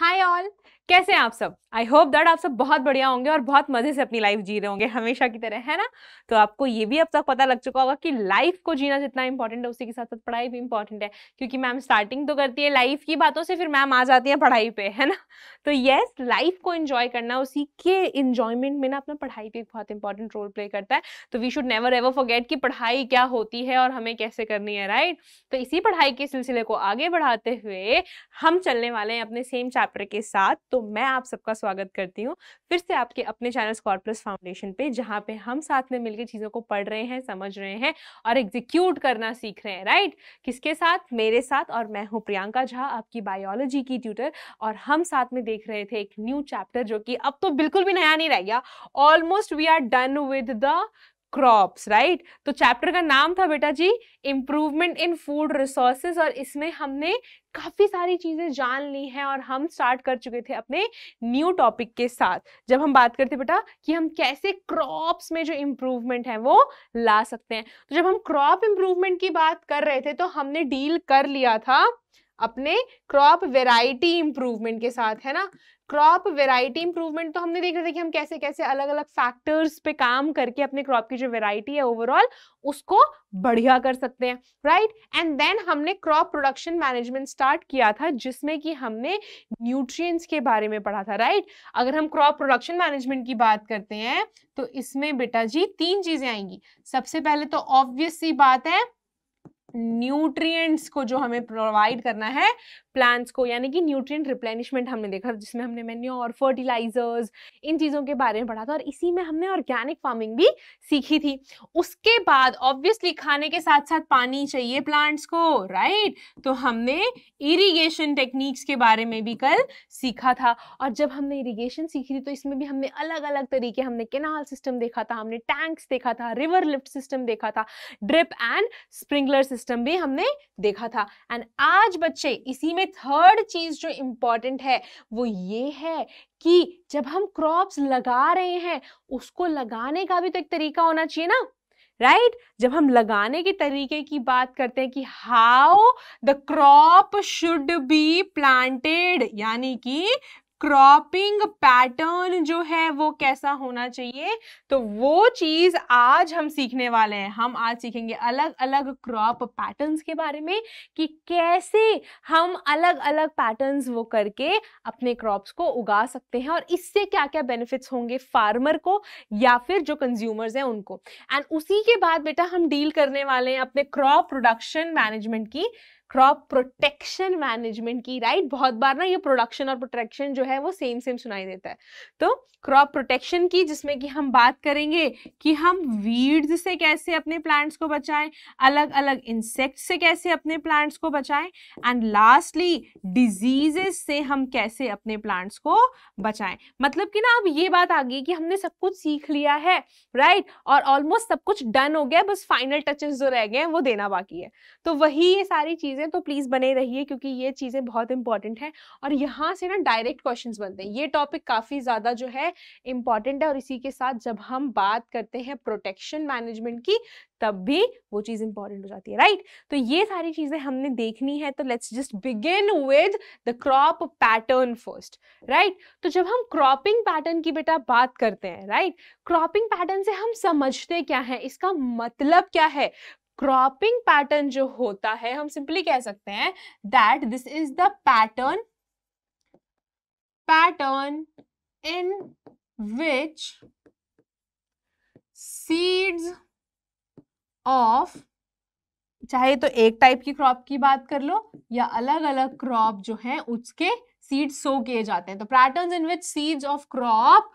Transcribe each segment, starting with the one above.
Hi all कैसे हैं आप सब आई होप दैट आप सब बहुत बढ़िया होंगे और बहुत मजे से अपनी लाइफ जी रहे होंगे हमेशा की तरह है ना तो आपको ये भी अब तक पता लग चुका होगा कि लाइफ को जीना जितना इंपॉर्टेंट है उसी के साथ साथ पढ़ाई भी इंपॉर्टेंट है क्योंकि मैम स्टार्टिंग तो करती है लाइफ की बातों से फिर मैम आ जाती है पढ़ाई पे है ना तो येस लाइफ को इंजॉय करना उसी के इंजॉयमेंट में ना अपना पढ़ाई भी एक बहुत इंपॉर्टेंट रोल प्ले करता है तो we should never ever forget कि पढ़ाई क्या होती है और हमें कैसे करनी है राइट तो इसी पढ़ाई के सिलसिले को आगे बढ़ाते हुए हम चलने वाले हैं अपने सेम चैप्टर चैप्टर के साथ तो मैं आप सबका स्वागत करती हूँ फिर से आपके अपने चैनल स्कॉट प्लस फाउंडेशन पे जहाँ पे हम साथ में मिलकर चीज़ों को पढ़ रहे हैं समझ रहे हैं और एग्जीक्यूट करना सीख रहे हैं राइट किसके साथ मेरे साथ और मैं हूँ प्रियंका झा आपकी बायोलॉजी की ट्यूटर और हम साथ में देख रहे थे एक न्यू चैप्टर जो कि अब तो बिल्कुल भी नया नहीं रह गया almost we are done with the crops right right? तो चैप्टर का नाम था बेटा जी इम्प्रूवमेंट इन फूड रिसोर्सेज और इसमें हमने काफ़ी सारी चीज़ें जान ली हैं और हम स्टार्ट कर चुके थे अपने न्यू टॉपिक के साथ जब हम बात करते बेटा कि हम कैसे क्रॉप्स में जो इम्प्रूवमेंट है वो ला सकते हैं तो जब हम क्रॉप इम्प्रूवमेंट की बात कर रहे थे तो हमने डील कर लिया था अपने क्रॉप वेराइटी इंप्रूवमेंट के साथ है ना क्रॉप वेराइटी इंप्रूवमेंट तो हमने देख रहे थे कि हम कैसे कैसे अलग अलग फैक्टर्स पे काम करके अपने क्रॉप की जो वेराइटी है ओवरऑल उसको बढ़िया कर सकते हैं राइट एंड देन हमने क्रॉप प्रोडक्शन मैनेजमेंट स्टार्ट किया था जिसमें कि हमने न्यूट्रिएंट्स के बारे में पढ़ा था राइट right? अगर हम क्रॉप प्रोडक्शन मैनेजमेंट की बात करते हैं तो इसमें बेटा जी तीन चीज़ें आएंगी सबसे पहले तो ऑब्वियस सी बात है न्यूट्रिएंट्स को जो हमें प्रोवाइड करना है प्लांट्स को यानी कि न्यूट्रिएंट रिप्लेनिशमेंट हमने देखा जिसमें हमने मेन्योर फर्टिलाइजर्स इन चीज़ों के बारे में पढ़ा था और इसी में हमने ऑर्गेनिक फार्मिंग भी सीखी थी उसके बाद ऑब्वियसली खाने के साथ साथ पानी चाहिए प्लांट्स को राइट तो हमने इरीगेशन टेक्निक्स के बारे में भी कल सीखा था और जब हमने इरीगेशन सीखी थी तो इसमें भी हमने अलग अलग तरीके हमने केनाल सिस्टम देखा था हमने टैंक्स देखा था रिवर लिफ्ट सिस्टम देखा था drip and sprinkler system system भी हमने देखा था एंड आज बच्चे इसी में थर्ड चीज जो इम्पोर्टेंट है वो ये है कि जब हम क्रॉप्स लगा रहे हैं उसको लगाने का भी तो एक तरीका होना चाहिए ना राइट right? जब हम लगाने के तरीके की बात करते हैं कि how the crop should be planted यानी कि क्रॉपिंग पैटर्न जो है वो कैसा होना चाहिए तो वो चीज़ आज हम सीखने वाले हैं हम आज सीखेंगे अलग अलग क्रॉप पैटर्न्स के बारे में कि कैसे हम अलग अलग पैटर्न्स वो करके अपने क्रॉप्स को उगा सकते हैं और इससे क्या क्या बेनिफिट्स होंगे फार्मर को या फिर जो कंज्यूमर्स हैं उनको एंड उसी के बाद बेटा हम डील करने वाले हैं अपने क्रॉप प्रोडक्शन मैनेजमेंट की क्रॉप प्रोटेक्शन मैनेजमेंट की राइट right? बहुत बार ना ये प्रोडक्शन और प्रोटेक्शन जो है वो सेम सेम सुनाई देता है तो क्रॉप प्रोटेक्शन की जिसमें कि हम बात करेंगे कि हम वीड्स से कैसे अपने प्लांट्स को बचाएं अलग अलग इंसेक्ट से कैसे अपने प्लांट्स को बचाएं एंड लास्टली डिजीजेस से हम कैसे अपने प्लांट्स को बचाएं मतलब कि ना अब ये बात आ गई कि हमने सब कुछ सीख लिया है राइट right? और ऑलमोस्ट सब कुछ डन हो गया बस फाइनल टचेस जो रह गए हैं वो देना बाकी है तो वही ये सारी चीज़ चीज़ें तो प्लीज़ बने रहिए क्योंकि ये चीज़ें बहुत इंपॉर्टेंट हैं और यहाँ से ना डायरेक्ट क्वेश्चन बनते हैं ये टॉपिक काफ़ी ज़्यादा जो है इंपॉर्टेंट है और इसी के साथ जब हम बात करते हैं प्रोटेक्शन मैनेजमेंट की तब भी वो चीज़ इंपॉर्टेंट हो जाती है राइट तो ये सारी चीज़ें हमने देखनी है तो let's just begin with the crop pattern first right तो जब हम क्रॉपिंग पैटर्न की बेटा बात करते हैं राइट क्रॉपिंग पैटर्न से हम समझते क्या है इसका मतलब क्या है क्रॉपिंग पैटर्न जो होता है हम सिंपली कह सकते हैं that this is the pattern pattern in which seeds of चाहे तो एक टाइप की क्रॉप की बात कर लो या अलग अलग क्रॉप जो है उसके सीड्स सो किए जाते हैं तो pattern in which seeds of crop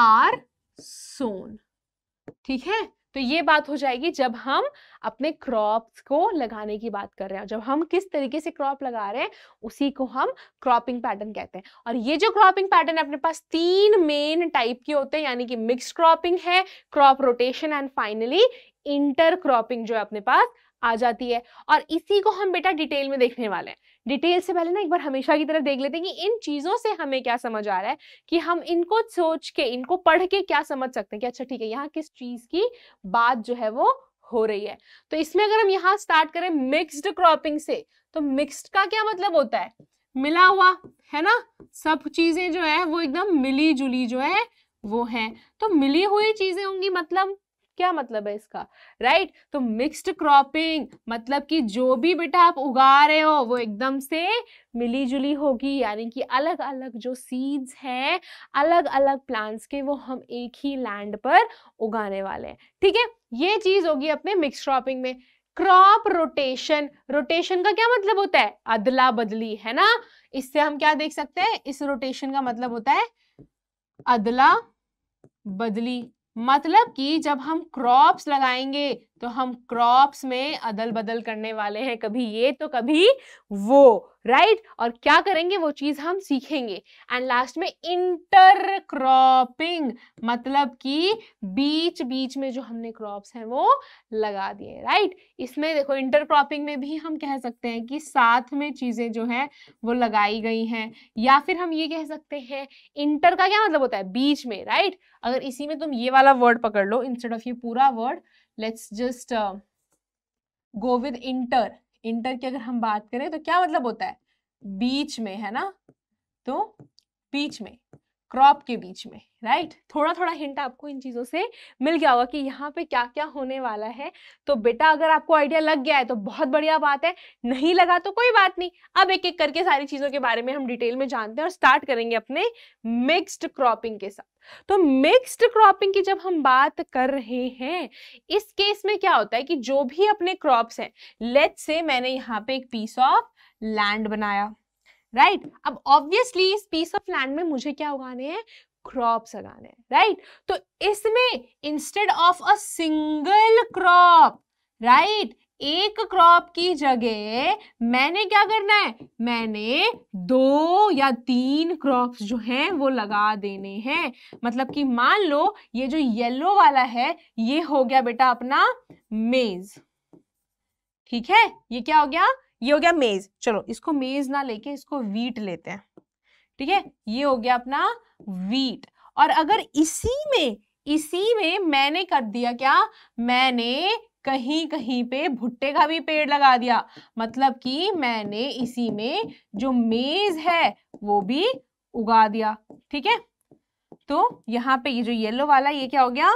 are sown ठीक है तो ये बात हो जाएगी जब हम अपने क्रॉप्स को लगाने की बात कर रहे हैं जब हम किस तरीके से क्रॉप लगा रहे हैं उसी को हम क्रॉपिंग पैटर्न कहते हैं और ये जो क्रॉपिंग पैटर्न है अपने पास तीन मेन टाइप के होते हैं यानी कि मिक्स क्रॉपिंग है crop rotation and finally intercropping जो है अपने पास आ जाती है और इसी को हम बेटा डिटेल में देखने वाले हैं डिटेल से पहले ना एक बार हमेशा की तरफ देख लेते हैं कि इन चीज़ों से हमें क्या समझ आ रहा है कि हम इनको सोच के इनको पढ़ के क्या समझ सकते हैं कि अच्छा ठीक है यहाँ किस चीज़ की बात जो है वो हो रही है तो इसमें अगर हम यहाँ स्टार्ट करें मिक्सड क्रॉपिंग से तो मिक्सड का क्या मतलब होता है मिला हुआ है ना सब चीजें जो है वो एकदम मिली जुली जो है वो है तो मिली हुई चीजें होंगी मतलब क्या मतलब है इसका राइट right? तो मिक्स्ड क्रॉपिंग मतलब कि जो भी बेटा आप उगा रहे हो वो एकदम से मिलीजुली होगी यानी कि अलग अलग जो सीड्स हैं अलग अलग प्लांट्स के वो हम एक ही लैंड पर उगाने वाले हैं ठीक है ये चीज़ होगी अपने मिक्स क्रॉपिंग में क्रॉप रोटेशन रोटेशन का क्या मतलब होता है अदला बदली है ना इससे हम क्या देख सकते हैं इस रोटेशन का मतलब होता है अदला बदली मतलब कि जब हम क्रॉप्स लगाएंगे तो हम क्रॉप्स में अदल बदल करने वाले हैं कभी ये तो कभी वो राइट right? और क्या करेंगे वो चीज हम सीखेंगे एंड लास्ट में इंटर क्रॉपिंग मतलब कि बीच बीच में जो हमने क्रॉप्स हैं वो लगा दिए राइट right? इसमें देखो इंटर क्रॉपिंग में भी हम कह सकते हैं कि साथ में चीजें जो है वो लगाई गई हैं या फिर हम ये कह सकते हैं इंटर का क्या मतलब होता है बीच में राइट right? अगर इसी में तुम ये वाला वर्ड पकड़ लो इंस्टेड ऑफ ये पूरा word let's just go with inter inter की अगर हम बात करें तो क्या मतलब होता है बीच में है ना तो बीच में क्रॉप के बीच में राइट right? थोड़ा थोड़ा हिंट आपको इन चीज़ों से मिल गया होगा कि यहाँ पे क्या क्या होने वाला है तो बेटा अगर आपको आइडिया लग गया है तो बहुत बढ़िया बात है नहीं लगा तो कोई बात नहीं अब एक एक करके सारी चीज़ों के बारे में हम डिटेल में जानते हैं और स्टार्ट करेंगे अपने मिक्स्ड क्रॉपिंग के साथ तो मिक्स्ड क्रॉपिंग की जब हम बात कर रहे हैं इस केस में क्या होता है कि जो भी अपने क्रॉप्स हैं लेट से मैंने यहाँ पे एक पीस ऑफ लैंड बनाया राइट right? अब ऑब्वियसली इस पीस ऑफ लैंड में मुझे क्या उगाने हैं क्रॉप्स लगाने हैं राइट तो इसमें instead of a single crop right एक क्रॉप की जगह मैंने क्या करना है मैंने दो या तीन क्रॉप्स जो हैं वो लगा देने हैं मतलब कि मान लो ये जो येलो वाला है ये हो गया बेटा अपना मेज ठीक है ये क्या हो गया ये हो गया मेज चलो इसको मेज ना लेके इसको वीट लेते हैं ठीक है ये हो गया अपना वीट और अगर इसी में इसी में मैंने कर दिया क्या मैंने कहीं कहीं पे भुट्टे का भी पेड़ लगा दिया मतलब कि मैंने इसी में जो मेज है वो भी उगा दिया ठीक है तो यहाँ पे ये जो येलो वाला ये क्या हो गया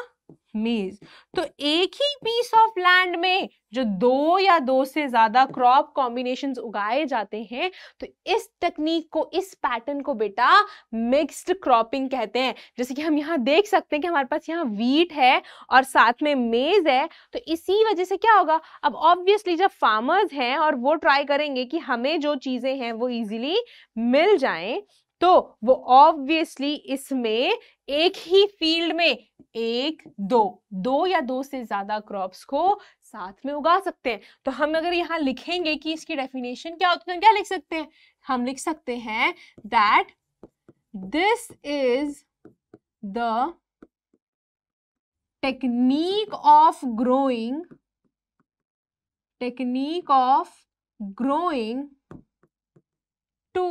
मेज तो एक ही पीस ऑफ लैंड में जो दो या दो से ज्यादा क्रॉप कॉम्बिनेशन उगाए जाते हैं तो इस टेक्निक को इस पैटर्न को बेटा मिक्स्ड क्रॉपिंग कहते हैं जैसे कि हम यहाँ देख सकते हैं कि हमारे पास यहाँ वीट है और साथ में मेज है तो इसी वजह से क्या होगा अब ऑब्वियसली जब फार्मर्स हैं और वो ट्राई करेंगे कि हमें जो चीजें हैं वो इजीली मिल जाए तो वो ऑब्वियसली इसमें एक ही फील्ड में एक दो दो या दो से ज़्यादा क्रॉप्स को साथ में उगा सकते हैं तो हम अगर यहाँ लिखेंगे कि इसकी डेफिनेशन क्या होती है तो क्या लिख सकते हैं हम लिख सकते हैं that this is the technique of growing technique of growing two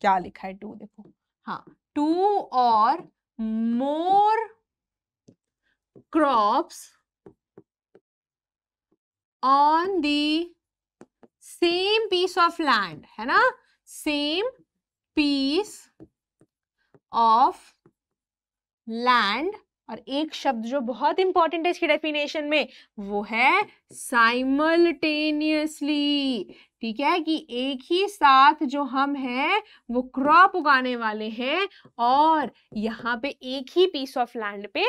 क्या लिखा है टू देखो हाँ टू और मोर crops on the same piece of land है ना same piece of land और एक शब्द जो बहुत इंपॉर्टेंट है इसकी डेफिनेशन में वो है साइमल्टेनियसली ठीक है कि एक ही साथ जो हम हैं वो क्रॉप उगाने वाले हैं और यहाँ पे एक ही पीस ऑफ लैंड पे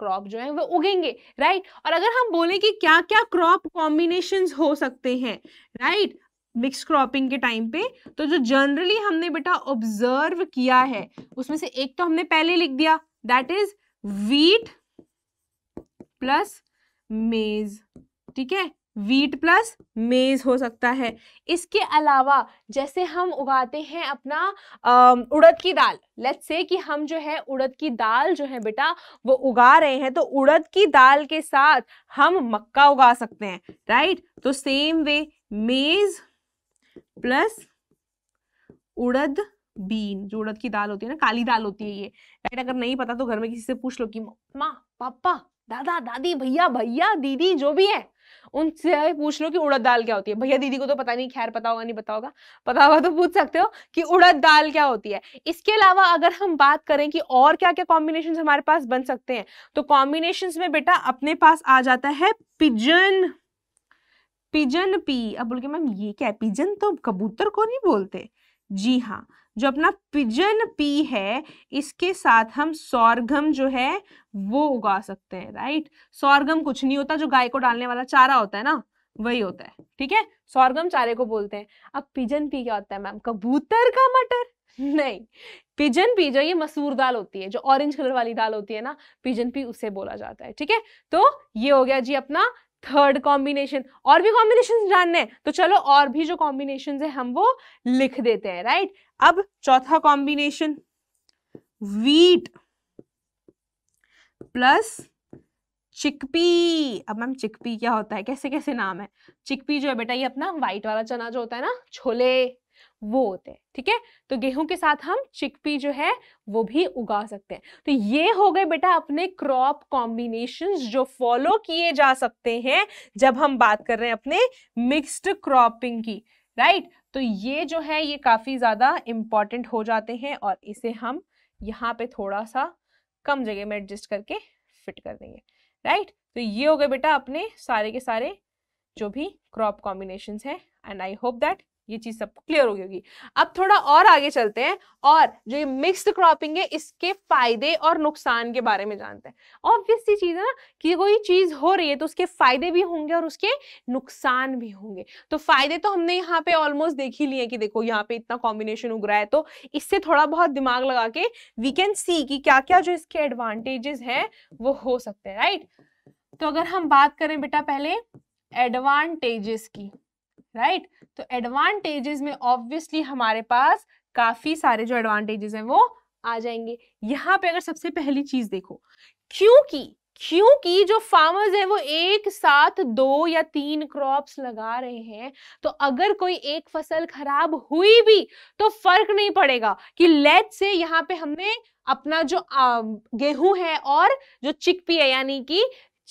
क्रॉप जो है वो उगेंगे राइट और अगर हम बोले कि क्या क्या क्रॉप कॉम्बिनेशन हो सकते हैं राइट मिक्स क्रॉपिंग के टाइम पे तो जो जनरली हमने बेटा ऑब्जर्व किया है उसमें से एक तो हमने पहले लिख दिया दैट इज वीट प्लस मेज ठीक है वीट प्लस मेज हो सकता है इसके अलावा जैसे हम उगाते हैं अपना उड़द की दाल लेट्स से कि हम जो है उड़द की दाल जो है बेटा वो उगा रहे हैं तो उड़द की दाल के साथ हम मक्का उगा सकते हैं राइट तो सेम वे मेज प्लस उड़द बीन जो उड़द की दाल होती है ना काली दाल होती है ये राइट अगर नहीं पता तो घर में किसी से पूछ लो कि माँ पापा दादा दादी भैया भैया दीदी जो भी है उनसे पूछ लो कि उड़द दाल क्या होती है भैया दीदी को तो पता नहीं खैर पता होगा नहीं पता होगा पता होगा तो पूछ सकते हो कि उड़द दाल क्या होती है इसके अलावा अगर हम बात करें कि और क्या क्या कॉम्बिनेशन हमारे पास बन सकते हैं तो कॉम्बिनेशन में बेटा अपने पास आ जाता है पिजन पिजन पी अब बोल के मैम ये क्या है पिजन तो कबूतर को नहीं बोलते जी हाँ जो अपना पिजन पी है इसके साथ हम सौरगम जो है वो उगा सकते हैं राइट सौरगम कुछ नहीं होता जो गाय को डालने वाला चारा होता है ना वही होता है ठीक है सौरगम चारे को बोलते हैं अब पिजन पी क्या होता है मैम कबूतर का मटर नहीं पिजन पी जो ये मसूर दाल होती है जो ऑरेंज कलर वाली दाल होती है ना पिजन पी उसे बोला जाता है ठीक है तो ये हो गया जी अपना थर्ड कॉम्बिनेशन और भी कॉम्बिनेशन जानने हैं तो चलो और भी जो कॉम्बिनेशन है हम वो लिख देते हैं राइट अब चौथा कॉम्बिनेशन वीट प्लस चिकपी अब मैम चिकपी क्या होता है कैसे कैसे नाम है चिकपी जो है बेटा ये अपना व्हाइट वाला चना जो होता है ना छोले वो होते हैं ठीक है तो गेहूं के साथ हम चिकपी जो है वो भी उगा सकते हैं तो ये हो गए बेटा अपने क्रॉप कॉम्बिनेशन जो फॉलो किए जा सकते हैं जब हम बात कर रहे हैं अपने मिक्स्ड क्रॉपिंग की राइट तो ये जो है ये काफ़ी ज़्यादा इंपॉर्टेंट हो जाते हैं और इसे हम यहाँ पे थोड़ा सा कम जगह में एडजस्ट करके फिट कर देंगे राइट तो ये हो गए बेटा अपने सारे के सारे जो भी क्रॉप कॉम्बिनेशन है एंड आई होप दैट ये चीज सबको क्लियर हो गई होगी अब थोड़ा और आगे चलते हैं और जो ये मिक्स्ड क्रॉपिंग है इसके फायदे और नुकसान के बारे में जानते हैं ऑब्वियस ये चीज है ना कि कोई चीज हो रही है तो उसके फायदे भी होंगे और उसके नुकसान भी होंगे तो फायदे तो हमने यहाँ पे ऑलमोस्ट देख ही लिए कि देखो यहाँ पे इतना कॉम्बिनेशन उग रहा है तो इससे थोड़ा बहुत दिमाग लगा के वी कैन सी कि क्या क्या जो इसके एडवांटेजेस है वो हो सकते हैं राइट तो अगर हम बात करें बेटा पहले एडवांटेजेस की राइट right? तो एडवांटेजेस में ऑब्वियसली हमारे पास काफी सारे जो एडवांटेजेस हैं वो आ जाएंगे यहाँ पे अगर सबसे पहली चीज देखो क्योंकि क्योंकि जो फार्मर्स हैं वो एक साथ दो या तीन क्रॉप्स लगा रहे हैं तो अगर कोई एक फसल खराब हुई भी तो फर्क नहीं पड़ेगा कि लेट से यहाँ पे हमने अपना जो गेहूं है और जो चिकपी है यानी कि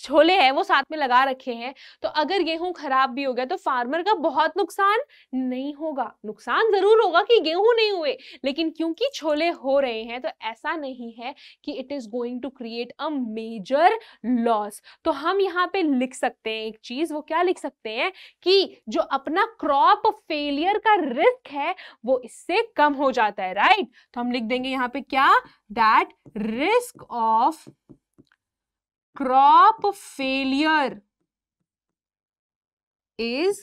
छोले हैं वो साथ में लगा रखे हैं तो अगर गेहूं खराब भी हो गया तो फार्मर का बहुत नुकसान नहीं होगा नुकसान जरूर होगा कि गेहूं नहीं हुए लेकिन क्योंकि छोले हो रहे हैं तो ऐसा नहीं है कि it is going to create a major loss तो हम यहाँ पे लिख सकते हैं एक चीज वो क्या लिख सकते हैं कि जो अपना क्रॉप फेलियर का रिस्क है वो इससे कम हो जाता है राइट तो हम लिख देंगे यहाँ पे क्या that risk of crop failure is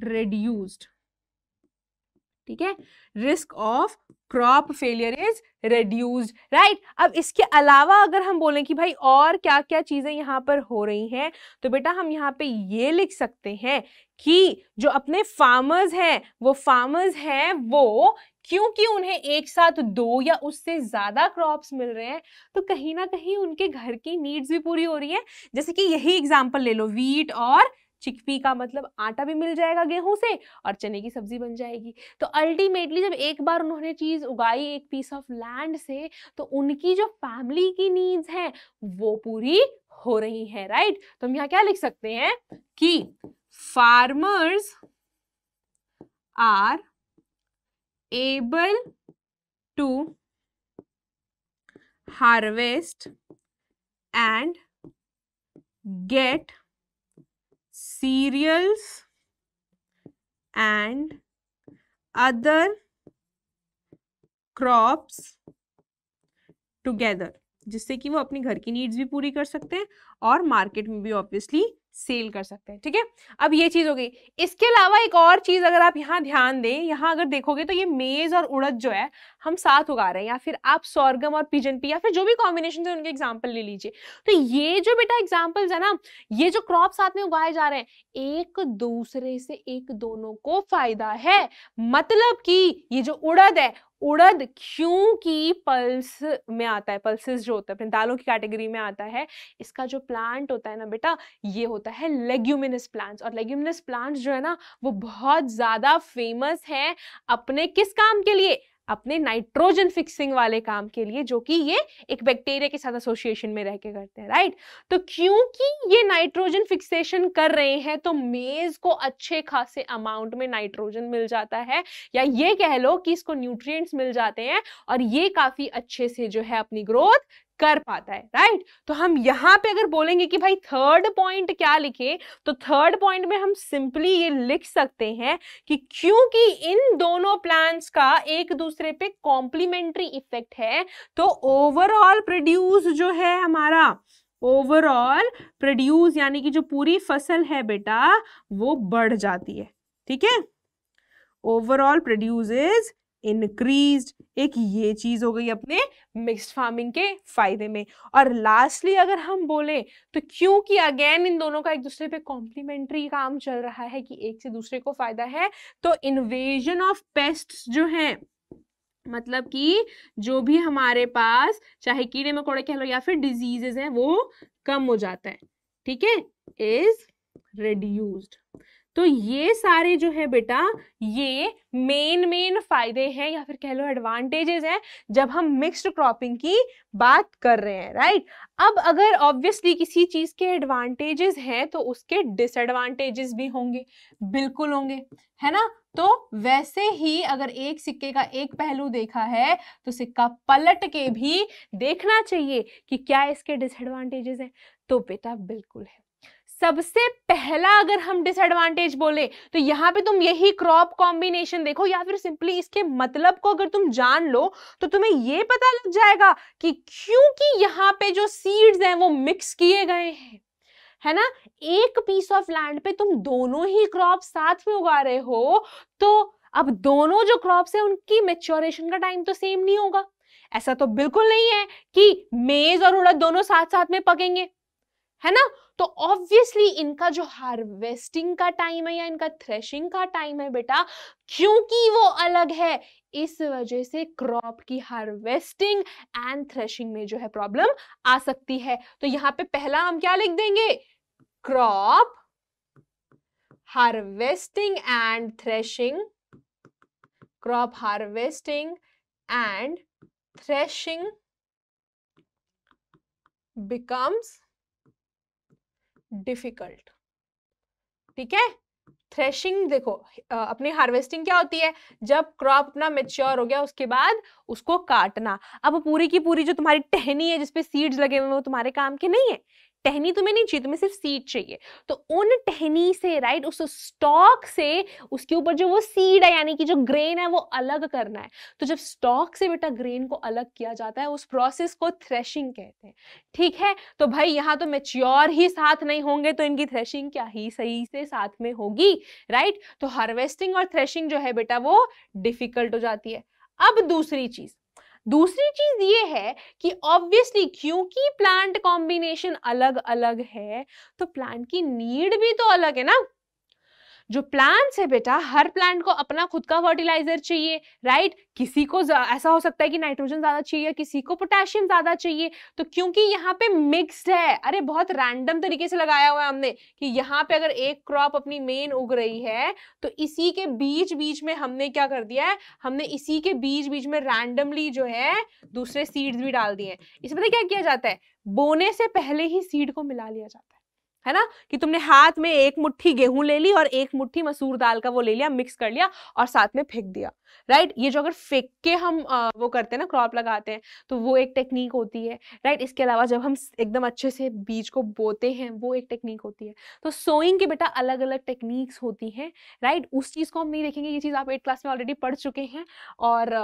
reduced ठीक है risk of crop failure is reduce right अब इसके अलावा अगर हम बोलें कि भाई और क्या क्या चीज़ें यहाँ पर हो रही हैं तो बेटा हम यहाँ पे ये लिख सकते हैं कि जो अपने फार्मर्स हैं वो फार्मर्स हैं वो क्योंकि उन्हें एक साथ दो या उससे ज़्यादा क्रॉप्स मिल रहे हैं तो कहीं ना कहीं उनके घर की नीड्स भी पूरी हो रही है जैसे कि यही एग्जाम्पल ले लो वीट और चिकपी का मतलब आटा भी मिल जाएगा गेहूं से और चने की सब्जी बन जाएगी तो अल्टीमेटली जब एक बार उन्होंने चीज़ उगाई एक पीस ऑफ लैंड से तो उनकी जो फैमिली की नीड्स हैं वो पूरी हो रही है राइट तो हम यहाँ क्या लिख सकते हैं कि farmers are able to harvest and get cereals and other crops together जिससे कि वो अपनी घर की नीड्स भी पूरी कर सकते हैं और मार्केट में भी ऑब्वियसली सेल कर सकते हैं ठीक है अब ये चीज़ हो गई इसके अलावा एक और चीज़ अगर आप यहाँ ध्यान दें यहाँ अगर देखोगे तो ये मेज़ और उड़द जो है हम साथ उगा रहे हैं या फिर आप सौरगम और पिजन पी या फिर जो भी कॉम्बिनेशन है उनके एग्जाम्पल ले लीजिए तो ये जो बेटा एग्जाम्पल्स है ना ये जो क्रॉप साथ में उगाए जा रहे हैं एक दूसरे से एक दोनों को फायदा है मतलब कि ये जो उड़द है उड़द क्यों की पल्स में आता है पल्सेस जो होता है अपने दालों की कैटेगरी में आता है इसका जो प्लांट होता है ना बेटा ये होता है लेग्यूमिनस प्लांट्स और लेग्यूमिनस प्लांट्स जो है ना वो बहुत ज़्यादा फेमस है अपने किस काम के लिए अपने नाइट्रोजन फिक्सिंग वाले काम के लिए जो कि ये एक बैक्टीरिया के साथ एसोसिएशन में रह के करते हैं राइट तो क्योंकि ये नाइट्रोजन फिक्सेशन कर रहे हैं तो मेज को अच्छे खासे अमाउंट में नाइट्रोजन मिल जाता है या ये कह लो कि इसको न्यूट्रिएंट्स मिल जाते हैं और ये काफी अच्छे से जो है अपनी ग्रोथ कर पाता है राइट तो हम यहाँ पे अगर बोलेंगे कि भाई थर्ड पॉइंट क्या लिखे तो थर्ड पॉइंट में हम सिंपली ये लिख सकते हैं कि क्योंकि इन दोनों प्लांट्स का एक दूसरे पे कॉम्प्लीमेंट्री इफेक्ट है तो ओवरऑल प्रोड्यूस जो है हमारा ओवरऑल प्रोड्यूस यानी कि जो पूरी फसल है बेटा वो बढ़ जाती है ठीक है ओवरऑल प्रोड्यूस इज इंक्रीज एक ये चीज हो गई अपने मिक्स्ड फार्मिंग के फायदे में और लास्टली अगर हम बोले तो क्योंकि अगेन इन दोनों का एक दूसरे पे कॉम्प्लीमेंट्री काम चल रहा है कि एक से दूसरे को फायदा है तो इन्वेजन ऑफ पेस्ट जो है मतलब कि जो भी हमारे पास चाहे कीड़े मकोड़े कह लो या फिर डिजीजेज हैं वो कम हो जाता है ठीक है इज रिड्यूस्ड तो ये सारे जो है बेटा ये मेन मेन फायदे हैं या फिर कह लो एडवांटेजेस हैं जब हम मिक्स्ड क्रॉपिंग की बात कर रहे हैं राइट अब अगर ऑब्वियसली किसी चीज़ के एडवांटेजेस हैं तो उसके डिसएडवांटेजेस भी होंगे बिल्कुल होंगे है ना तो वैसे ही अगर एक सिक्के का एक पहलू देखा है तो सिक्का पलट के भी देखना चाहिए कि क्या इसके डिसएडवांटेजेस हैं तो बेटा बिल्कुल है सबसे पहला अगर हम डिसएडवांटेज बोले तो यहाँ पे तुम यही क्रॉप कॉम्बिनेशन देखो या फिर सिंपली इसके मतलब को अगर तुम जान लो तो तुम्हें ये पता लग जाएगा कि क्योंकि यहां पे जो सीड्स हैं वो मिक्स किए गए हैं है ना एक पीस ऑफ लैंड पे तुम दोनों ही क्रॉप साथ में उगा रहे हो तो अब दोनों जो क्रॉप है उनकी मेच्योरेशन का टाइम तो सेम नहीं होगा ऐसा तो बिल्कुल नहीं है कि मेज और उड़द दोनों साथ साथ में पकेंगे है ना तो ऑब्वियसली इनका जो हार्वेस्टिंग का टाइम है या इनका थ्रेशिंग का टाइम है बेटा क्योंकि वो अलग है इस वजह से क्रॉप की हार्वेस्टिंग एंड थ्रेशिंग में जो है प्रॉब्लम आ सकती है तो यहां पे पहला हम क्या लिख देंगे crop harvesting and threshing crop harvesting and threshing becomes difficult ठीक है थ्रेशिंग देखो अपनी हार्वेस्टिंग क्या होती है जब क्रॉप अपना मेच्योर हो गया उसके बाद उसको काटना अब पूरी की पूरी जो तुम्हारी टहनी है जिसपे सीड्स लगे हुए हैं वो तुम्हारे काम के नहीं है टहनी तुम्हें नहीं चाहिए तुम्हें सिर्फ सीड चाहिए तो उन टहनी से राइट उस स्टॉक से उसके ऊपर जो वो सीड है यानी कि जो ग्रेन है वो अलग करना है तो जब स्टॉक से बेटा ग्रेन को अलग किया जाता है उस प्रोसेस को थ्रेशिंग कहते हैं ठीक है तो भाई यहाँ तो मेच्योर ही साथ नहीं होंगे तो इनकी थ्रेशिंग क्या ही सही से साथ में होगी राइट तो हार्वेस्टिंग और थ्रेशिंग जो है बेटा वो डिफिकल्ट हो जाती है अब दूसरी चीज दूसरी चीज ये है कि ऑब्वियसली क्योंकि प्लांट कॉम्बिनेशन अलग अलग है तो प्लांट की नीड भी तो अलग है ना जो प्लांट्स है बेटा हर प्लांट को अपना खुद का फर्टिलाइजर चाहिए राइट किसी को ऐसा हो सकता है कि नाइट्रोजन ज्यादा चाहिए किसी को पोटेशियम ज्यादा चाहिए तो क्योंकि यहाँ पे मिक्सड है अरे बहुत रैंडम तरीके से लगाया हुआ है हमने कि यहाँ पे अगर एक क्रॉप अपनी मेन उग रही है तो इसी के बीच बीच में हमने क्या कर दिया है हमने इसी के बीच बीच में रैंडमली जो है दूसरे सीड्स भी डाल दिए इसमें क्या किया जाता है बोने से पहले ही सीड को मिला लिया जाता है है ना कि तुमने हाथ में एक मुट्ठी गेहूं ले ली और एक मुट्ठी मसूर दाल का वो ले लिया मिक्स कर लिया और साथ में फेंक दिया राइट ये जो अगर फेंक के हम वो करते हैं ना क्रॉप लगाते हैं तो वो एक टेक्निक होती है राइट इसके अलावा जब हम एकदम अच्छे से बीज को बोते हैं वो एक टेक्निक होती है तो सोइंग के बेटा अलग अलग टेक्निक्स होती हैं राइट उस चीज़ को हम नहीं देखेंगे ये चीज़ आप एट क्लास में ऑलरेडी पढ़ चुके हैं और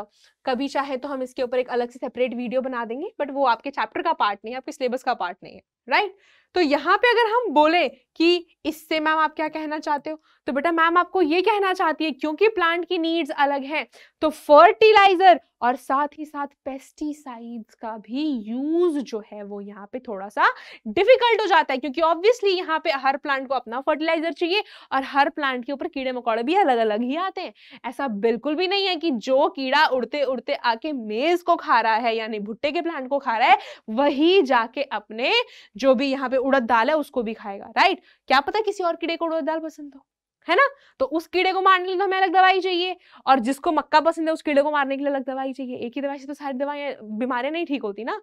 कभी चाहे तो हम इसके ऊपर एक अलग से सेपरेट वीडियो बना देंगे बट वो आपके चैप्टर का पार्ट नहीं है आपके सिलेबस का पार्ट नहीं है राइट तो यहाँ पे अगर हम बोले कि इससे मैम आप क्या कहना चाहते हो तो बेटा मैम आपको ये कहना चाहती है क्योंकि प्लांट की नीड्स अलग हैं तो फर्टिलाइजर और साथ ही साथ पेस्टिसाइड्स का भी यूज जो है वो यहाँ पे थोड़ा सा डिफिकल्ट हो जाता है क्योंकि ऑब्वियसली यहाँ पे हर प्लांट को अपना फर्टिलाइजर चाहिए और हर प्लांट के ऊपर कीड़े मकोड़े भी अलग अलग ही आते हैं ऐसा बिल्कुल भी नहीं है कि जो कीड़ा उड़ते उड़ते आके मेज को खा रहा है यानी भुट्टे के प्लांट को खा रहा है वही जाके अपने जो भी यहाँ पे उड़द दाल है उसको भी खाएगा राइट क्या पता किसी और कीड़े को उड़द दाल पसंद हो है ना तो उस कीड़े को मारने के लिए हमें अलग दवाई चाहिए और जिसको मक्का पसंद है उस कीड़े को मारने के लिए अलग दवाई चाहिए एक ही दवाई से तो सारी दवाई बीमारियां नहीं ठीक होती ना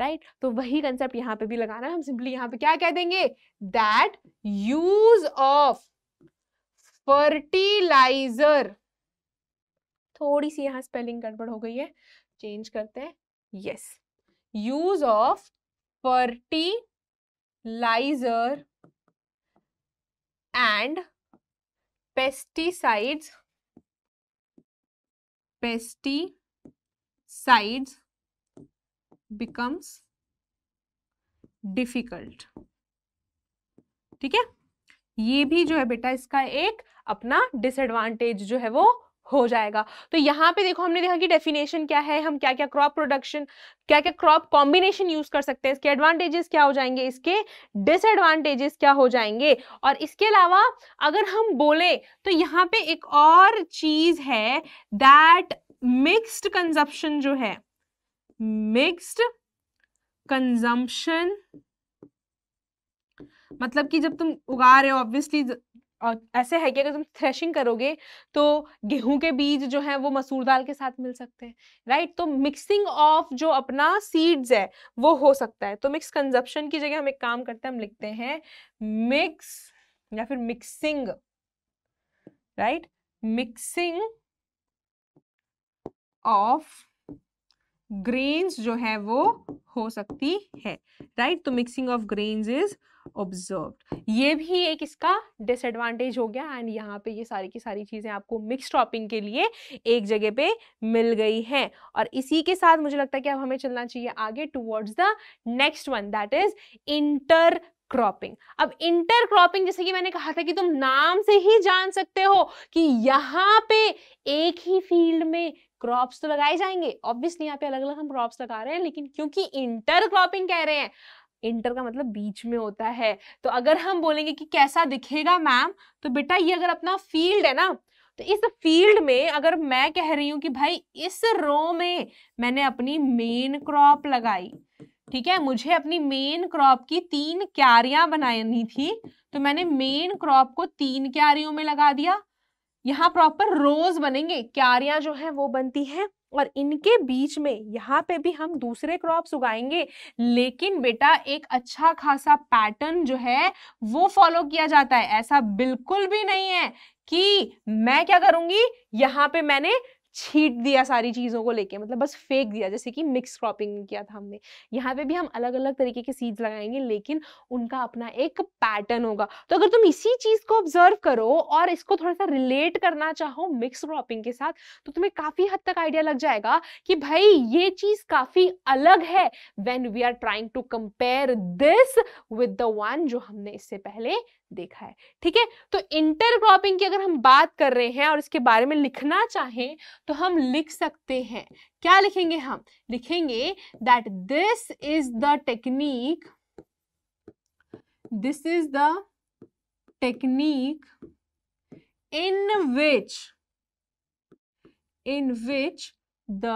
राइट right? तो वही कंसेप्ट यहाँ पे भी लगाना है हम सिंपली यहाँ पे क्या कह देंगे दैट यूज ऑफ फर्टिलाइजर थोड़ी सी यहाँ स्पेलिंग गड़बड़ हो गई है चेंज करते हैं yes use of ferti fertilizer and pesticides pesticides becomes difficult ठीक है ये भी जो है बेटा इसका एक अपना डिसएडवांटेज जो है वो हो जाएगा तो यहाँ पे देखो हमने देखा कि डेफिनेशन क्या है हम क्या क्या क्रॉप प्रोडक्शन क्या क्या क्रॉप कॉम्बिनेशन यूज कर सकते हैं इसके एडवांटेजेस क्या हो जाएंगे इसके डिसएडवांटेजेस क्या हो जाएंगे और इसके अलावा अगर हम बोले तो यहाँ पे एक और चीज है दैट मिक्स्ड कंजप्शन जो है मिक्स्ड कंजम्पशन मतलब कि जब तुम उगा रहे हो ऑब्वियसली और ऐसे है कि अगर तुम थ्रेशिंग करोगे तो गेहूं के बीज जो है वो मसूर दाल के साथ मिल सकते हैं राइट तो मिक्सिंग ऑफ जो अपना सीड्स है वो हो सकता है तो मिक्स कंजप्शन की जगह हम एक काम करते हैं हम लिखते हैं मिक्स या फिर mixing right mixing of grains जो है वो हो सकती है राइट तो mixing of grains is observe ये भी एक इसका डिसएडवांटेज हो गया एंड यहाँ पे ये सारी की सारी चीज़ें आपको मिक्स टॉपिंग के लिए एक जगह पे मिल गई हैं और इसी के साथ मुझे लगता है कि अब हमें चलना चाहिए आगे towards the next one that is inter cropping अब इंटर क्रॉपिंग जैसे कि मैंने कहा था कि तुम नाम से ही जान सकते हो कि यहाँ पे एक ही फील्ड में क्रॉप्स तो लगाए जाएंगे ऑब्वियसली यहाँ पे अलग अलग हम क्रॉप्स लगा रहे हैं लेकिन क्योंकि इंटर क्रॉपिंग कह रहे हैं इंटर का मतलब बीच में होता है तो अगर हम बोलेंगे कि कैसा दिखेगा मैम तो बेटा ये अगर अपना फील्ड है ना तो इस फील्ड में अगर मैं कह रही हूं कि भाई इस रो में मैंने अपनी मेन क्रॉप लगाई ठीक है मुझे अपनी मेन क्रॉप की तीन क्यारियां बनानी थी तो मैंने मेन क्रॉप को तीन क्यारियों में लगा दिया यहाँ प्रॉपर रोज बनेंगे क्यारियां जो है वो बनती हैं और इनके बीच में यहाँ पे भी हम दूसरे क्रॉप्स उगाएंगे लेकिन बेटा एक अच्छा खासा पैटर्न जो है वो फॉलो किया जाता है ऐसा बिल्कुल भी नहीं है कि मैं क्या करूंगी यहाँ पे मैंने छीट दिया सारी चीज़ों को लेके मतलब बस फेंक दिया जैसे कि मिक्स क्रॉपिंग किया था हमने यहाँ पे भी हम अलग अलग तरीके के सीड्स लगाएंगे लेकिन उनका अपना एक पैटर्न होगा तो अगर तुम इसी चीज़ को ऑब्जर्व करो और इसको थोड़ा सा रिलेट करना चाहो मिक्स क्रॉपिंग के साथ तो तुम्हें काफ़ी हद तक आइडिया लग जाएगा कि भाई ये चीज़ काफ़ी अलग है when we are trying to compare this with the one जो हमने इससे पहले देखा है ठीक है तो इंटरक्रॉपिंग की अगर हम बात कर रहे हैं और इसके बारे में लिखना चाहें तो हम लिख सकते हैं क्या लिखेंगे हम लिखेंगे that this is the technique this is the technique in which in which the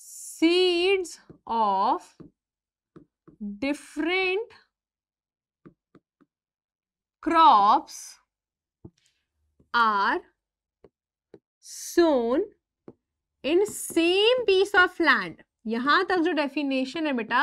seeds of different crops are sown in same piece of land यहां तक जो डेफिनेशन है बेटा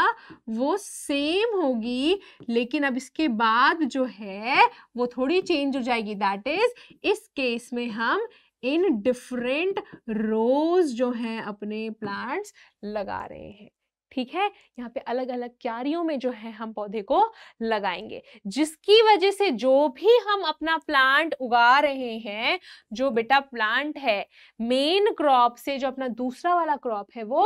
वो सेम होगी लेकिन अब इसके बाद जो है वो थोड़ी चेंज हो जाएगी दैट इज इस केस में हम इन डिफरेंट रोज जो हैं अपने प्लांट्स लगा रहे हैं ठीक है यहाँ पे अलग अलग क्यारियों में जो है हम पौधे को लगाएंगे जिसकी वजह से जो भी हम अपना प्लांट उगा रहे हैं जो बेटा प्लांट है मेन क्रॉप से जो अपना दूसरा वाला क्रॉप है वो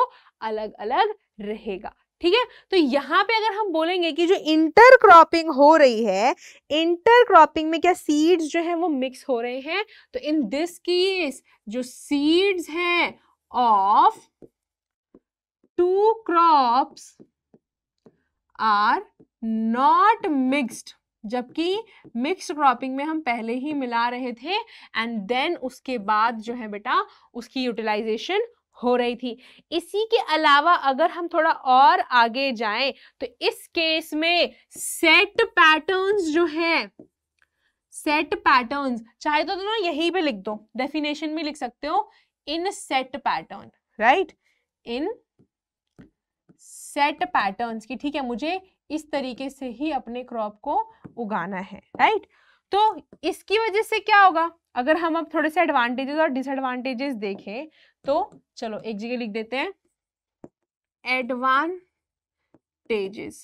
अलग अलग रहेगा ठीक है तो यहाँ पे अगर हम बोलेंगे कि जो इंटर क्रॉपिंग हो रही है इंटर क्रॉपिंग में क्या सीड्स जो है वो मिक्स हो रहे हैं तो इन दिस केस जो सीड्स हैं of two crops are not mixed जबकि मिक्सड क्रॉपिंग में हम पहले ही मिला रहे थे एंड देन उसके बाद जो है बेटा उसकी यूटिलाइजेशन हो रही थी इसी के अलावा अगर हम थोड़ा और आगे जाएं तो इस केस में सेट पैटर्न्स जो हैं सेट पैटर्न्स चाहे तो दोनों यही पे लिख दो डेफिनेशन में लिख सकते हो in set pattern right in set patterns की ठीक है मुझे इस तरीके से ही अपने क्रॉप को उगाना है राइट तो इसकी वजह से क्या होगा अगर हम अब थोड़े से एडवांटेजेस और डिसएडवांटेजेस देखें तो चलो एक जगह लिख देते हैं एडवांटेजेस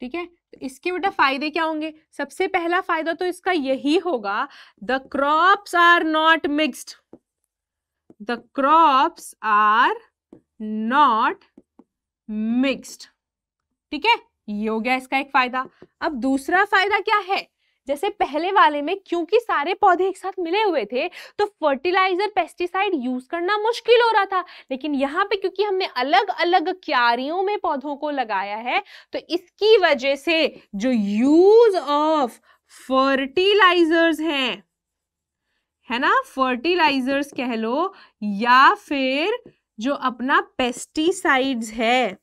ठीक है तो इसके बेटा फायदे क्या होंगे सबसे पहला फायदा तो इसका यही होगा the crops are not mixed the crops are not mixed ठीक है ये हो गया इसका एक फायदा अब दूसरा फायदा क्या है जैसे पहले वाले में क्योंकि सारे पौधे एक साथ मिले हुए थे तो फर्टिलाइजर पेस्टिसाइड यूज करना मुश्किल हो रहा था लेकिन यहाँ पे क्योंकि हमने अलग अलग क्यारियों में पौधों को लगाया है तो इसकी वजह से जो यूज ऑफ फर्टिलाइजर्स हैं है ना फर्टिलाइजर्स कह लो या फिर जो अपना पेस्टिसाइड्स है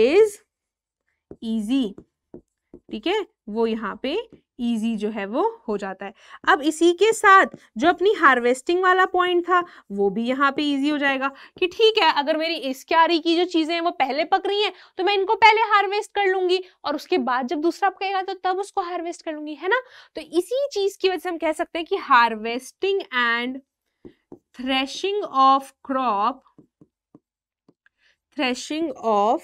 इज इजी ठीक है वो यहाँ पे इजी जो है वो हो जाता है अब इसी के साथ जो अपनी हार्वेस्टिंग वाला पॉइंट था वो भी यहाँ पे इजी हो जाएगा कि ठीक है अगर मेरी इस क्यारी की जो चीज़ें हैं वो पहले पक रही हैं तो मैं इनको पहले हार्वेस्ट कर लूंगी और उसके बाद जब दूसरा पकेगा तो तब उसको हार्वेस्ट कर लूंगी है ना तो इसी चीज़ की वजह से हम कह सकते हैं कि harvesting and threshing of crop threshing of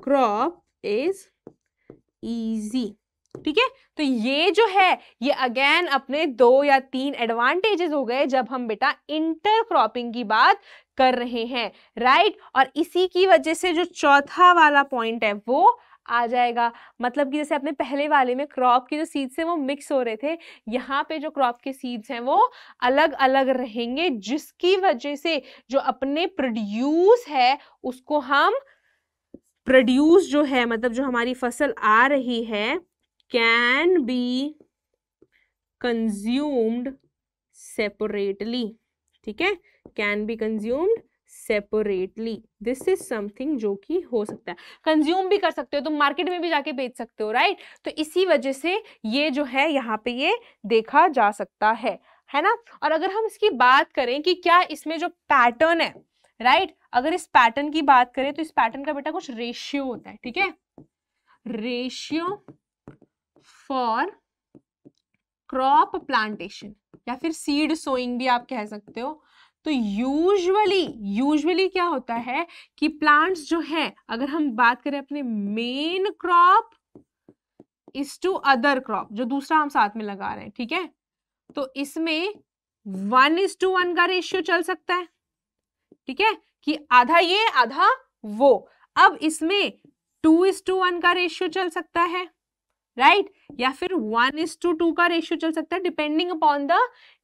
crop is easy ठीक है तो ये जो है ये अगेन अपने दो या तीन एडवांटेजेस हो गए जब हम बेटा इंटर क्रॉपिंग की बात कर रहे हैं राइट और इसी की वजह से जो चौथा वाला पॉइंट है वो आ जाएगा मतलब कि जैसे अपने पहले वाले में क्रॉप के जो सीड्स हैं वो मिक्स हो रहे थे यहाँ पे जो क्रॉप के सीड्स हैं वो अलग अलग रहेंगे जिसकी वजह से जो अपने प्रोड्यूस है उसको हम प्रोड्यूस जो है मतलब जो हमारी फसल आ रही है कैन बी कंज्यूम्ड सेपरेटली ठीक है can be consumed separately this is something जो कि हो सकता है कंज्यूम भी कर सकते हो तुम तो मार्केट में भी जाके बेच सकते हो राइट तो इसी वजह से ये जो है यहाँ पे ये देखा जा सकता है है ना और अगर हम इसकी बात करें कि क्या इसमें जो पैटर्न है राइट right? अगर इस पैटर्न की बात करें तो इस पैटर्न का बेटा कुछ रेशियो होता है ठीक है रेशियो फॉर क्रॉप प्लांटेशन या फिर सीड सोइंग भी आप कह सकते हो तो यूजुअली यूजुअली क्या होता है कि प्लांट्स जो हैं अगर हम बात करें अपने main crop is to other crop जो दूसरा हम साथ में लगा रहे हैं ठीक है तो इसमें वन इज टू वन का रेशियो चल सकता है ठीक है कि आधा ये आधा वो अब इसमें टू इज टू वन का रेशियो चल सकता है राइट right? या फिर वन इज टू टू का रेशियो चल सकता है depending upon the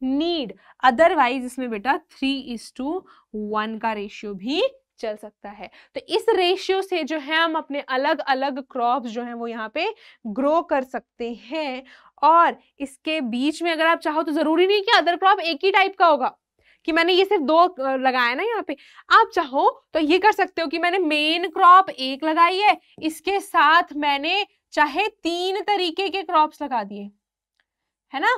need otherwise इसमें बेटा थ्री इज टू वन का रेशियो भी चल सकता है तो इस रेशियो से जो है हम अपने अलग अलग क्रॉप जो है वो यहाँ पे ग्रो कर सकते हैं और इसके बीच में अगर आप चाहो तो ज़रूरी नहीं कि अदर क्रॉप एक ही टाइप का होगा कि मैंने ये सिर्फ दो लगाया ना यहाँ पे आप चाहो तो ये कर सकते हो कि मैंने मेन क्रॉप एक लगाई है इसके साथ मैंने चाहे तीन तरीके के क्रॉप्स लगा दिए है ना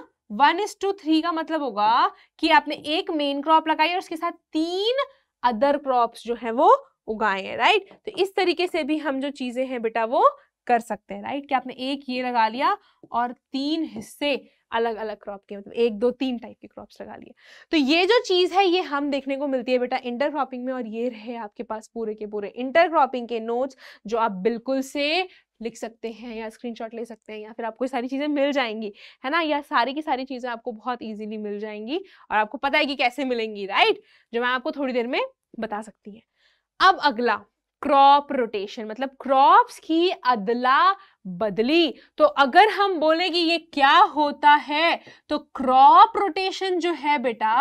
वन इज टू थ्री का मतलब होगा कि आपने एक मेन क्रॉप लगाई और उसके साथ तीन अदर क्रॉप्स जो है वो उगाए हैं राइट तो इस तरीके से भी हम जो चीजें हैं बेटा वो कर सकते हैं राइट कि आपने एक ये लगा लिया और तीन हिस्से अलग अलग क्रॉप के मतलब एक दो तीन टाइप के क्रॉप्स लगा लिए तो ये जो चीज़ है ये हम देखने को मिलती है बेटा इंटर क्रॉपिंग में और ये रहे आपके पास पूरे के पूरे इंटर क्रॉपिंग के नोट्स जो आप बिल्कुल से लिख सकते हैं या स्क्रीनशॉट ले सकते हैं या फिर आपको सारी चीज़ें मिल जाएंगी है ना या सारी की सारी चीज़ें आपको बहुत ईजिली मिल जाएंगी और आपको पता है कि कैसे मिलेंगी राइट जो मैं आपको थोड़ी देर में बता सकती है अब अगला क्रॉप रोटेशन मतलब क्रॉप्स की अदला बदली तो अगर हम बोले कि ये क्या होता है तो क्रॉप रोटेशन जो है बेटा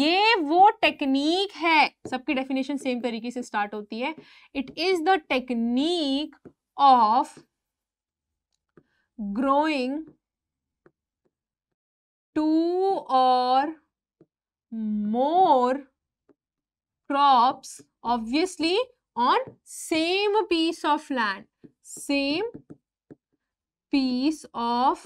ये वो टेक्निक है सबकी डेफिनेशन सेम तरीके से स्टार्ट होती है it is the technique of growing two or more crops obviously on same piece of land same piece of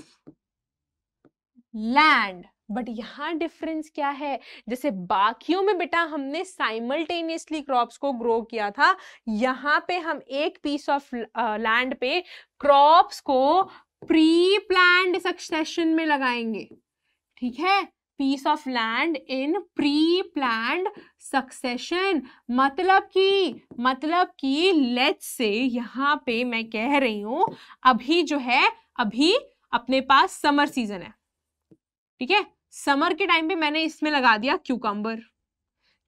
land but यहाँ डिफरेंस क्या है जैसे बाकियों में बेटा हमने साइमल्टेनियसली क्रॉप्स को ग्रो किया था यहाँ पे हम एक पीस ऑफ लैंड पे क्रॉप्स को प्री प्लान सक्सेशन में लगाएंगे ठीक है piece of land in pre plan succession मतलब कि मतलब कि लेट्स से यहाँ पे मैं कह रही हूं अभी जो है अभी अपने पास समर सीजन है ठीक है समर के टाइम पे मैंने इसमें लगा दिया क्यूकम्बर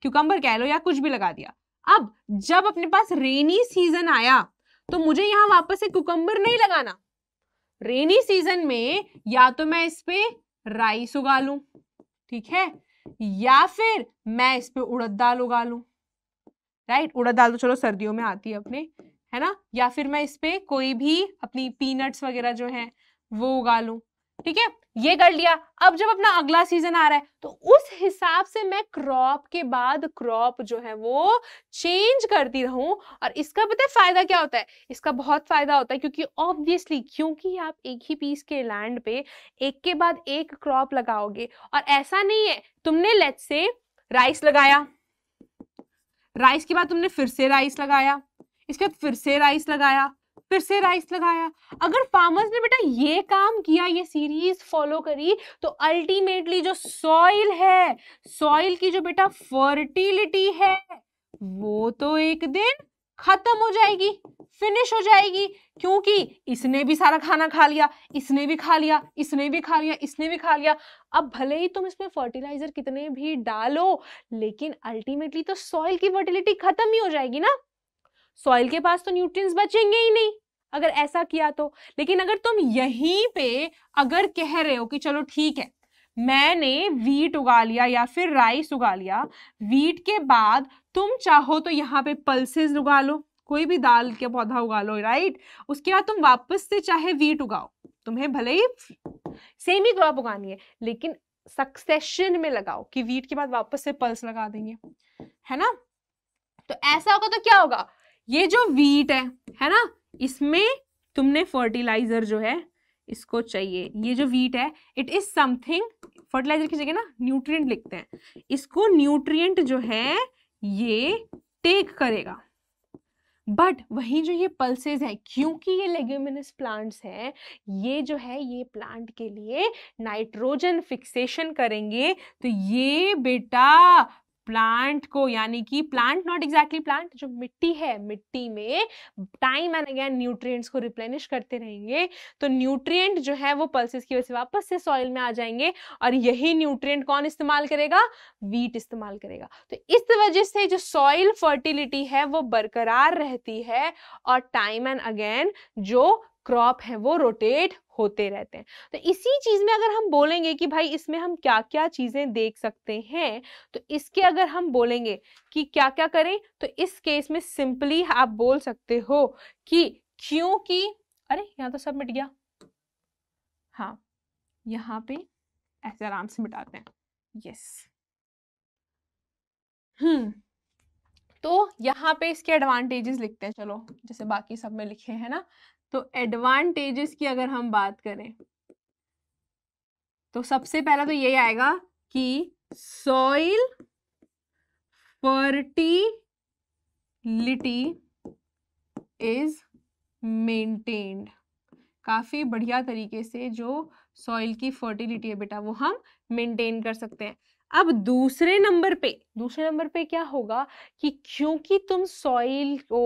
क्यूकम्बर कह लो या कुछ भी लगा दिया अब जब अपने पास रेनी सीजन आया तो मुझे यहां वापस से क्यूकम्बर नहीं लगाना रेनी सीजन में या तो मैं इस पे राइस उगा लू ठीक है या फिर मैं इस पे उड़द दाल उगा लू राइट उड़द दाल तो चलो सर्दियों में आती है अपने है ना या फिर मैं इस पे कोई भी अपनी पीनट्स वगैरह जो है वो उगा लू ठीक है ये कर लिया अब जब अपना अगला सीजन आ रहा है तो उस हिसाब से मैं क्रॉप के बाद क्रॉप जो है वो चेंज करती रहूं और इसका पता है फायदा क्या होता है इसका बहुत फायदा होता है क्योंकि ऑब्वियसली क्योंकि आप एक ही पीस के लैंड पे एक के बाद एक क्रॉप लगाओगे और ऐसा नहीं है तुमने लेट से राइस लगाया राइस के बाद तुमने फिर से राइस लगाया इसके बाद फिर से राइस लगाया फिर से राइस लगाया अगर फार्मर्स ने बेटा ये काम किया ये सीरीज फॉलो करी तो अल्टीमेटली जो सॉइल है सॉइल की जो बेटा फर्टिलिटी है वो तो एक दिन खत्म हो जाएगी फिनिश हो जाएगी क्योंकि इसने भी सारा खाना खा लिया इसने भी खा लिया इसने भी खा लिया इसने भी खा लिया अब भले ही तुम इसमें फर्टिलाइजर कितने भी डालो लेकिन अल्टीमेटली तो सॉइल की फर्टिलिटी खत्म ही हो जाएगी ना सॉइल के पास तो न्यूट्रिएंट्स बचेंगे ही नहीं अगर ऐसा किया तो लेकिन अगर तुम यहीं पे अगर कह रहे हो कि चलो ठीक है मैंने वीट उगा लिया या फिर राइस उगा लिया वीट के बाद तुम चाहो तो यहाँ पे पल्सेस उगा लो कोई भी दाल के पौधा उगा लो राइट उसके बाद तुम वापस से चाहे वीट उगाओ तुम्हें भले ही सेम ही क्रॉप उगानी है लेकिन सक्सेशन में लगाओ कि वीट के बाद वापस से पल्स लगा देंगे है ना तो ऐसा होगा तो क्या होगा ये जो वीट है है ना इसमें तुमने फर्टिलाइजर जो है इसको चाहिए ये जो वीट है इट इज समथिंग फर्टिलाइजर की जगह ना न्यूट्रिएंट लिखते हैं इसको न्यूट्रिएंट जो है ये टेक करेगा बट वही जो ये पल्सेज है क्योंकि ये लेग्यूमिनस प्लांट्स हैं ये जो है ये प्लांट के लिए नाइट्रोजन फिक्सेशन करेंगे तो ये बेटा प्लांट को यानी कि प्लांट नॉट एग्जैक्टली प्लांट जो मिट्टी है मिट्टी में टाइम एंड अगेन न्यूट्रिएंट्स को रिप्लेनिश करते रहेंगे तो न्यूट्रिएंट जो है वो पल्सेस की वजह से वापस से सॉइल में आ जाएंगे और यही न्यूट्रिएंट कौन इस्तेमाल करेगा वीट इस्तेमाल करेगा तो इस वजह से जो सॉइल फर्टिलिटी है वो बरकरार रहती है और टाइम एंड अगेन जो क्रॉप हैं वो रोटेट होते रहते हैं तो इसी चीज़ में अगर हम बोलेंगे कि भाई इसमें हम क्या क्या चीज़ें देख सकते हैं तो इसके अगर हम बोलेंगे कि क्या क्या करें तो इस केस में सिंपली आप बोल सकते हो कि क्योंकि अरे यहाँ तो सब मिट गया हाँ यहाँ पे ऐसे आराम से मिटाते हैं यस हम्म तो यहाँ पे इसके एडवांटेजेस लिखते हैं चलो जैसे बाकी सब में लिखे हैं ना तो एडवांटेजेस की अगर हम बात करें तो सबसे पहला तो यही आएगा कि सॉइल फर्टिलिटी इज मेंटेन्ड काफ़ी बढ़िया तरीके से जो सॉइल की फर्टिलिटी है बेटा वो हम मेंटेन कर सकते हैं अब दूसरे नंबर पे दूसरे नंबर पे क्या होगा कि क्योंकि तुम सॉइल को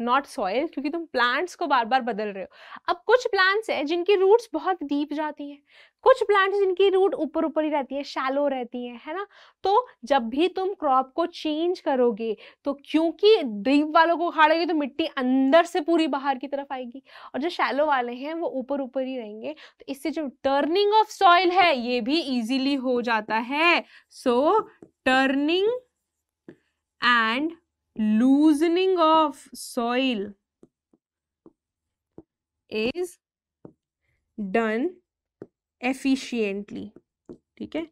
नॉट सॉइल क्योंकि तुम प्लांट्स को बार बार बदल रहे हो अब कुछ प्लांट्स हैं जिनकी रूट्स बहुत डीप जाती हैं कुछ प्लांट्स जिनकी रूट ऊपर ऊपर ही रहती है शैलो रहती है है ना तो जब भी तुम क्रॉप को चेंज करोगे तो क्योंकि डीप वालों को उखाड़ोगे तो मिट्टी अंदर से पूरी बाहर की तरफ आएगी और जो शैलो वाले हैं वो ऊपर ऊपर ही रहेंगे तो इससे जो टर्निंग ऑफ सॉइल है ये भी ईजिली हो जाता है so turning and loosening of soil is done efficiently ठीक है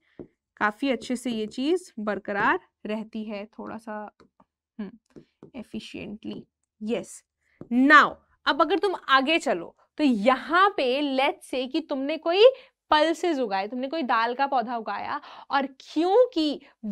काफी अच्छे से ये चीज बरकरार रहती है थोड़ा सा एफिशिएंटली यस नाउ अब अगर तुम आगे चलो तो यहाँ पे लेट से कि तुमने कोई पल्सेज उगाए तुमने कोई दाल का पौधा उगाया और क्योंकि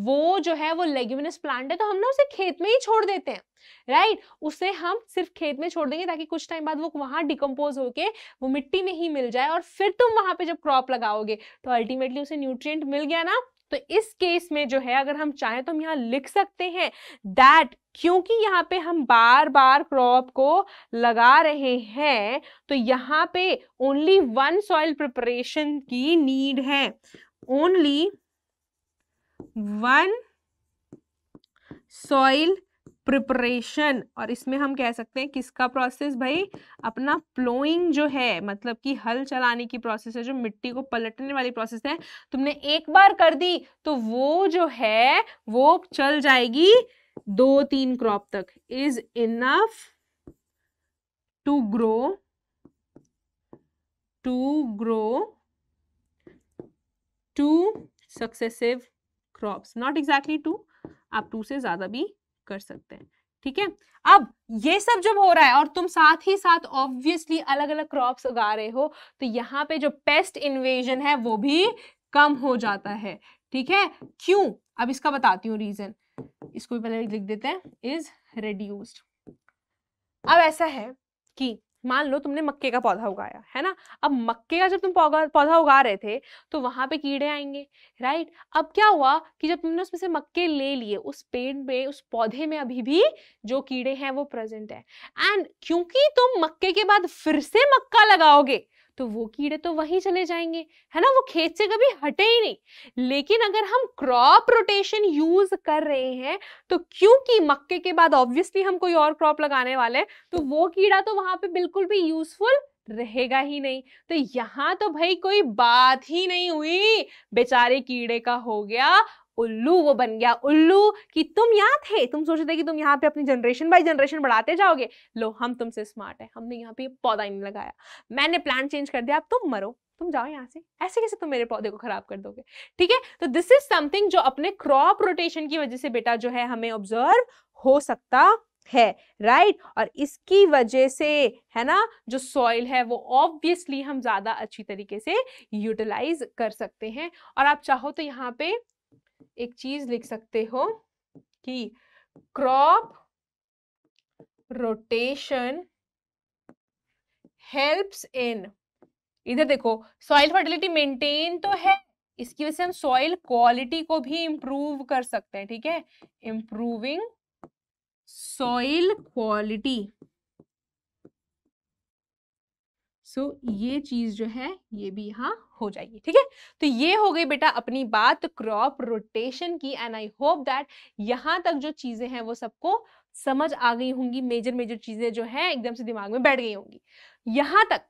वो जो है वो लेग्यूमिनस प्लांट है तो हम ना उसे खेत में ही छोड़ देते हैं राइट right? उसे हम सिर्फ खेत में छोड़ देंगे ताकि कुछ टाइम बाद वो वहां डिकम्पोज होके वो मिट्टी में ही मिल जाए और फिर तुम वहां पे जब क्रॉप लगाओगे तो अल्टीमेटली उसे न्यूट्रिएंट मिल गया ना तो इस केस में जो है अगर हम चाहें तो हम यहाँ लिख सकते हैं दैट क्योंकि यहाँ पे हम बार बार क्रॉप को लगा रहे हैं तो यहाँ पे ओनली वन सॉइल प्रिपरेशन की नीड है ओनली वन सॉइल प्रिपरेशन और इसमें हम कह सकते हैं किसका प्रोसेस भाई अपना प्लोइंग जो है मतलब कि हल चलाने की प्रोसेस है जो मिट्टी को पलटने वाली प्रोसेस है तुमने एक बार कर दी तो वो जो है वो चल जाएगी दो तीन क्रॉप तक is enough to grow to grow two successive crops not exactly two आप टू से ज़्यादा भी कर सकते हैं ठीक है अब ये सब जब हो रहा है और तुम साथ ही साथ ऑब्वियसली अलग अलग क्रॉप्स उगा रहे हो तो यहाँ पे जो पेस्ट इन्वेजन है वो भी कम हो जाता है ठीक है क्यों अब इसका बताती हूँ रीजन इसको भी पहले लिख देते हैं इज रेड्यूस्ड अब ऐसा है कि मान लो तुमने मक्के का पौधा उगाया है ना अब मक्के का जब तुम पौधा उगा रहे थे तो वहाँ पे कीड़े आएंगे राइट अब क्या हुआ कि जब तुमने उसमें से मक्के ले लिए उस पेड़ में उस पौधे में अभी भी जो कीड़े हैं वो प्रेजेंट है एंड क्योंकि तुम मक्के के बाद फिर से मक्का लगाओगे तो वो कीड़े तो वहीं चले जाएंगे है ना वो खेत से कभी हटे ही नहीं लेकिन अगर हम क्रॉप रोटेशन यूज कर रहे हैं तो क्योंकि मक्के के बाद ऑब्वियसली हम कोई और क्रॉप लगाने वाले हैं तो वो कीड़ा तो वहां पे बिल्कुल भी यूजफुल रहेगा ही नहीं तो यहाँ तो भाई कोई बात ही नहीं हुई बेचारे कीड़े का हो गया उल्लू वो बन गया उल्लू कि तुम यहाँ थे तुम सोचते थे कि तुम यहाँ पे अपनी जनरेशन बाई जनरेशन बढ़ाते जाओगे लो हम तुमसे स्मार्ट है हमने यहाँ पे पौधा ही नहीं लगाया मैंने प्लान चेंज कर दिया अब तुम मरो तुम जाओ यहाँ से ऐसे कैसे तुम मेरे पौधे को खराब कर दोगे ठीक है तो दिस इज समथिंग जो अपने क्रॉप रोटेशन की वजह से बेटा जो है हमें ऑब्जर्व हो सकता है राइट right? और इसकी वजह से है ना जो सॉइल है वो ऑब्वियसली हम ज़्यादा अच्छी तरीके से यूटिलाइज कर सकते हैं और आप चाहो तो यहाँ पे एक चीज लिख सकते हो कि क्रॉप रोटेशन हेल्प्स इन इधर देखो सॉइल फर्टिलिटी मेंटेन तो है इसकी वजह से हम सॉइल क्वालिटी को भी इंप्रूव कर सकते हैं ठीक है improving soil quality so so, ये चीज़ जो है ये भी यहाँ हो जाएगी ठीक है तो ये हो गई बेटा अपनी बात क्रॉप रोटेशन की एंड आई होप दैट यहाँ तक जो चीज़ें हैं वो सबको समझ आ गई होंगी मेजर मेजर चीज़ें जो है एकदम से दिमाग में बैठ गई होंगी यहाँ तक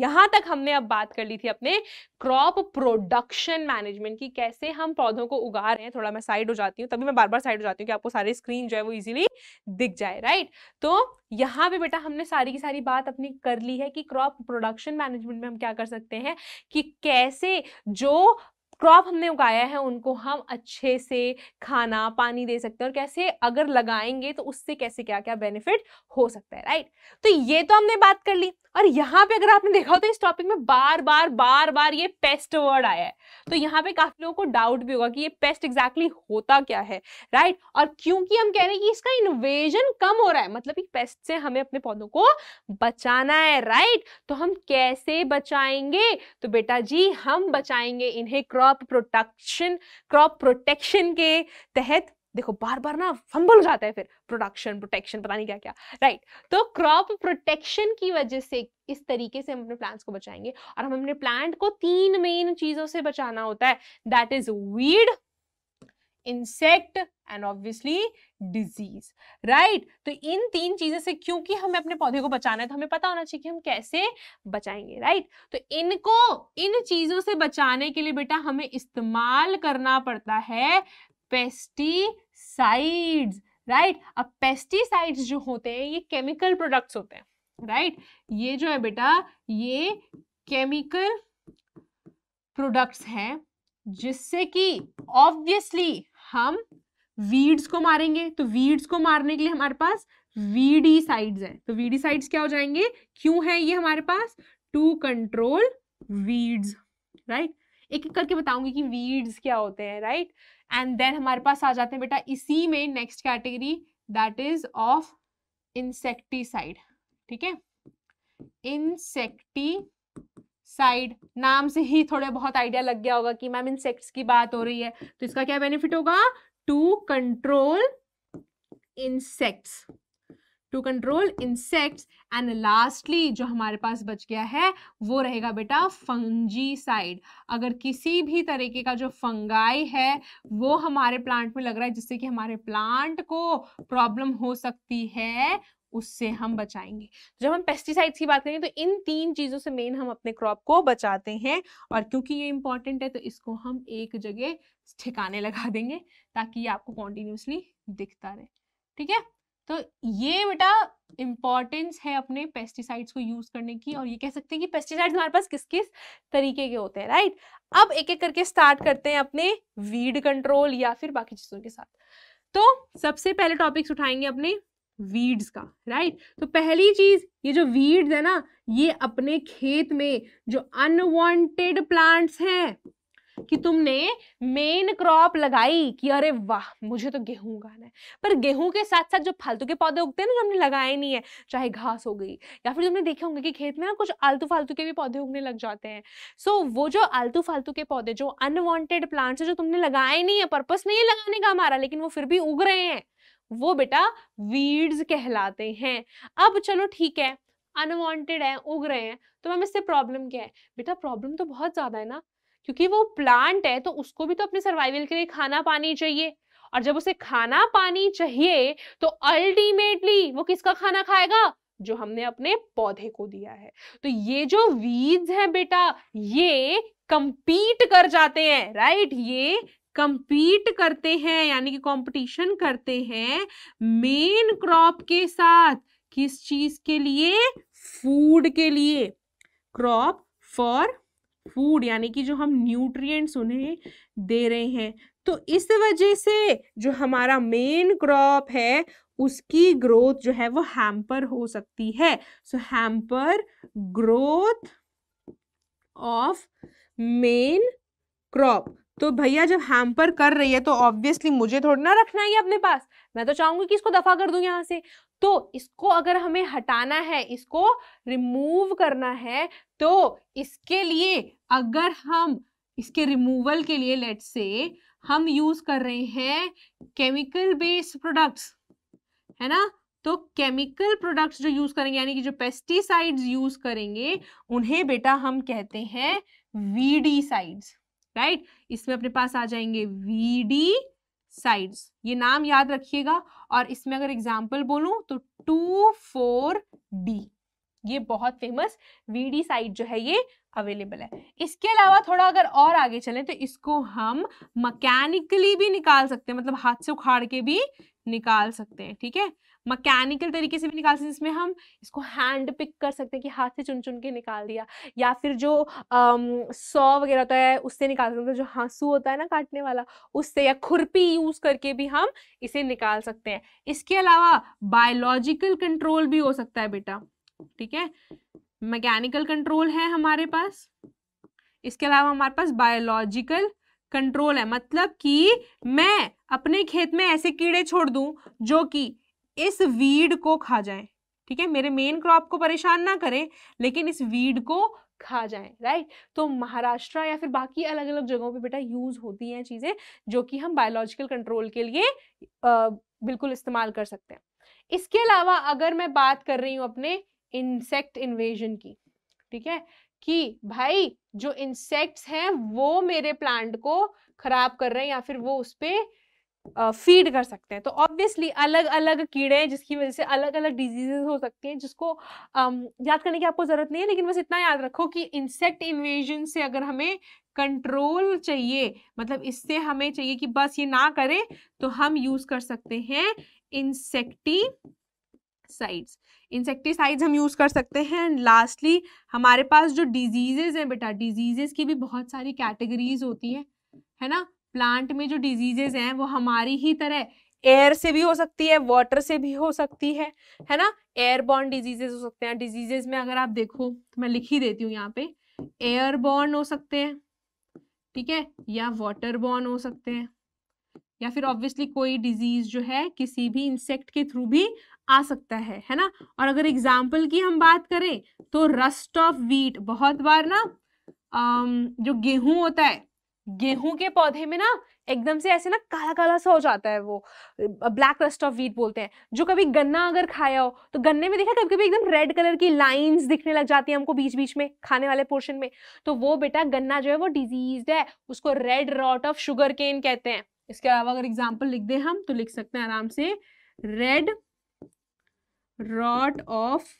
यहां तक हमने अब बात कर ली थी अपने क्रॉप प्रोडक्शन मैनेजमेंट की कैसे हम पौधों को उगा रहे हैं थोड़ा मैं साइड हो जाती हूँ तभी मैं बार बार साइड हो जाती हूँ कि आपको सारी स्क्रीन जो है वो इजीली दिख जाए राइट तो यहाँ पे बेटा हमने सारी की सारी बात अपनी कर ली है कि क्रॉप प्रोडक्शन मैनेजमेंट में हम क्या कर सकते हैं कि कैसे जो क्रॉप हमने उगाया है उनको हम अच्छे से खाना पानी दे सकते हैं और कैसे अगर लगाएंगे तो उससे कैसे क्या क्या बेनिफिट हो सकता है राइट तो ये तो हमने बात कर ली और यहाँ पे अगर आपने देखा हो तो इस टॉपिक में बार बार बार बार ये पेस्ट वर्ड आया है तो यहाँ पे काफी लोगों को डाउट भी होगा कि ये पेस्ट एग्जैक्टली exactly होता क्या है राइट और क्योंकि हम कह रहे हैं कि इसका इन्वेजन कम हो रहा है मतलब कि पेस्ट से हमें अपने पौधों को बचाना है राइट तो हम कैसे बचाएंगे तो बेटा जी हम बचाएंगे इन्हें crop crop protection crop protection के तहत देखो बार बार ना फंबल हो जाता है फिर प्रोडक्शन प्रोटेक्शन पता नहीं क्या क्या राइट तो क्रॉप प्रोटेक्शन की वजह से इस तरीके से हम अपने प्लांट्स को बचाएंगे और हम अपने प्लांट को तीन मेन चीजों से बचाना होता है that is weed insect and obviously disease right तो इन तीन चीज़ें से क्योंकि हमें अपने पौधे को बचाना है तो हमें पता होना चाहिए कि हम कैसे बचाएंगे राइट right? तो इनको इन चीज़ों से बचाने के लिए बेटा हमें इस्तेमाल करना पड़ता है पेस्टिसाइड्स राइट right? अब पेस्टिसाइड्स जो होते हैं ये केमिकल प्रोडक्ट्स होते हैं राइट right? ये जो है बेटा ये केमिकल प्रोडक्ट्स हैं जिससे कि ऑब्वियसली हम वीड्स को मारेंगे तो वीड्स को मारने के लिए हमारे पास वीडी साइड्स हैं तो वीडी साइड्स क्या हो जाएंगे क्यों है ये हमारे पास टू कंट्रोल वीड्स राइट एक एक करके बताऊंगी कि वीड्स क्या होते हैं राइट एंड देन हमारे पास आ जाते हैं बेटा इसी में next category that is of insecticide ठीक है इंसेक्टी साइड नाम से ही थोड़े बहुत आइडिया लग गया होगा कि मैम इंसेक्ट्स की बात हो रही है तो इसका क्या बेनिफिट होगा to control insects to control insects and lastly जो हमारे पास बच गया है वो रहेगा बेटा फंजी साइड अगर किसी भी तरीके का जो फंगाई है वो हमारे प्लांट में लग रहा है जिससे कि हमारे प्लांट को प्रॉब्लम हो सकती है उससे हम बचाएंगे तो जब हम पेस्टिसाइड्स की बात करें तो इन तीन चीज़ों से मेन हम अपने क्रॉप को बचाते हैं और क्योंकि ये इंपॉर्टेंट है तो इसको हम एक जगह ठिकाने लगा देंगे ताकि ये आपको कॉन्टिन्यूसली दिखता रहे ठीक है तो ये बेटा इम्पॉर्टेंस है अपने पेस्टिसाइड्स को यूज करने की और ये कह सकते हैं कि पेस्टिसाइड्स हमारे पास किस किस तरीके के होते हैं राइट अब एक एक करके स्टार्ट करते हैं अपने वीड कंट्रोल या फिर बाकी चीजों के साथ तो सबसे पहले टॉपिक्स उठाएंगे अपने वीड्स का राइट तो पहली चीज ये जो वीड्स है ना ये अपने खेत में जो अनवांटेड प्लांट्स हैं कि तुमने मेन क्रॉप लगाई कि अरे वाह मुझे तो गेहूं उगाना है पर गेहूं के साथ साथ जो फालतू के पौधे उगते हैं ना जो हमने लगाए नहीं है चाहे घास हो गई या फिर तुमने देखे होंगे कि खेत में ना कुछ आलतू फालतू के भी पौधे उगने लग जाते हैं सो so, वो जो आलतू फालतू के पौधे जो अनवांटेड प्लांट्स है जो तुमने लगाए नहीं है पर्पस नहीं है लगाने का हमारा लेकिन वो फिर भी उग रहे हैं वो बेटा वीड्स कहलाते हैं अब चलो ठीक है अनवांटेड है उग रहे हैं तो मैम इससे प्रॉब्लम क्या है बेटा प्रॉब्लम तो बहुत ज़्यादा है ना क्योंकि वो प्लांट है तो उसको भी तो अपने सर्वाइवल के लिए खाना पानी चाहिए और जब उसे खाना पानी चाहिए तो अल्टीमेटली वो किसका खाना खाएगा जो हमने अपने पौधे को दिया है तो ये जो वीड्स हैं बेटा ये कंपीट कर जाते हैं राइट ये कंपीट करते हैं यानी कि कंपटीशन करते हैं मेन क्रॉप के साथ किस चीज के लिए फूड के लिए क्रॉप फॉर फूड यानी कि जो हम न्यूट्रिएंट्स उन्हें दे रहे हैं तो इस वजह से जो हमारा मेन क्रॉप है उसकी ग्रोथ जो है वो हैम्पर हो सकती है so hamper growth of main crop तो भैया जब हैम्पर कर रही है तो ऑब्वियसली मुझे थोड़ी ना रखना है अपने पास मैं तो चाहूंगी कि इसको दफा कर दूं यहाँ से तो इसको अगर हमें हटाना है इसको रिमूव करना है तो इसके लिए अगर हम इसके रिमूवल के लिए लेट से हम यूज कर रहे हैं केमिकल बेस्ड प्रोडक्ट्स है ना तो केमिकल प्रोडक्ट्स जो यूज करेंगे यानी कि जो पेस्टिसाइड्स यूज करेंगे उन्हें बेटा हम कहते हैं वीडीसाइड्स राइट right? इसमें अपने पास आ जाएंगे वीडी साइड्स ये नाम याद रखिएगा और इसमें अगर एग्जाम्पल बोलूं तो टू फोर डी ये बहुत फेमस वी डी साइड जो है ये अवेलेबल है इसके अलावा थोड़ा अगर और आगे चलें तो इसको हम मकैनिकली भी निकाल सकते हैं मतलब हाथ से उखाड़ के भी निकाल सकते हैं ठीक है मकैनिकल तरीके से भी निकाल सकते हैं जिसमें हम इसको हैंड पिक कर सकते हैं कि हाथ से चुन चुन के निकाल दिया या फिर जो सौ वगैरह होता है उससे निकाल सकते हैं जो हाँसू होता है ना काटने वाला उससे या खुरपी यूज़ करके भी हम इसे निकाल सकते हैं इसके अलावा बायोलॉजिकल कंट्रोल भी हो सकता है बेटा ठीक है मैकेनिकल कंट्रोल है हमारे पास इसके अलावा हमारे पास बायोलॉजिकल कंट्रोल है मतलब कि मैं अपने खेत में ऐसे कीड़े छोड़ दूं जो कि इस वीड को खा जाएं ठीक है मेरे मेन क्रॉप को परेशान ना करें लेकिन इस वीड को खा जाएं राइट तो महाराष्ट्र या फिर बाकी अलग अलग जगहों पे बेटा यूज होती हैं चीज़ें जो कि हम बायोलॉजिकल कंट्रोल के लिए आ, बिल्कुल इस्तेमाल कर सकते हैं इसके अलावा अगर मैं बात कर रही हूँ अपने इंसेक्ट इन्वेजन की ठीक है कि भाई जो इंसेक्ट्स हैं वो मेरे प्लांट को खराब कर रहे हैं या फिर वो उस पर फीड कर सकते हैं तो ऑब्वियसली अलग अलग कीड़े हैं जिसकी वजह से अलग अलग डिजीजेज हो सकती हैं जिसको याद करने की आपको ज़रूरत नहीं है लेकिन बस इतना याद रखो कि इंसेक्ट इन्वेजन से अगर हमें कंट्रोल चाहिए मतलब इससे हमें चाहिए कि बस ये ना करें तो हम यूज़ कर सकते हैं इंसेक्टी साइड्स इंसेक्टिसाइड्स हम यूज़ कर सकते हैं एंड लास्टली हमारे पास जो डिजीजेज हैं बेटा डिजीजेज की भी बहुत सारी कैटेगरीज होती हैं है ना प्लांट में जो डिजीजेज हैं वो हमारी ही तरह एयर से भी हो सकती है वाटर से भी हो सकती है है ना एयरबॉर्न डिजीजेज हो सकते हैं डिजीजेज में अगर आप देखो तो मैं लिख ही देती हूँ यहाँ पे एयरबॉर्न हो सकते हैं ठीक है या वाटर बॉर्न हो सकते हैं या फिर ऑब्वियसली कोई डिजीज जो है किसी भी इंसेक्ट के थ्रू भी आ सकता है है ना और अगर एग्जाम्पल की हम बात करें तो रस्ट ऑफ वीट बहुत बार ना जो गेहूं होता है गेहूं के पौधे में ना एकदम से ऐसे ना काला काला सा हो जाता है वो ब्लैक रस्ट ऑफ वीट बोलते हैं जो कभी गन्ना अगर खाया हो तो गन्ने में देखा कभी कभी एकदम रेड कलर की लाइंस दिखने लग जाती है हमको बीच बीच में खाने वाले पोर्शन में तो वो बेटा गन्ना जो है वो डिजीज है उसको red rot of sugarcane कहते हैं इसके अलावा अगर एग्जाम्पल लिख दें हम तो लिख सकते हैं आराम से red rot of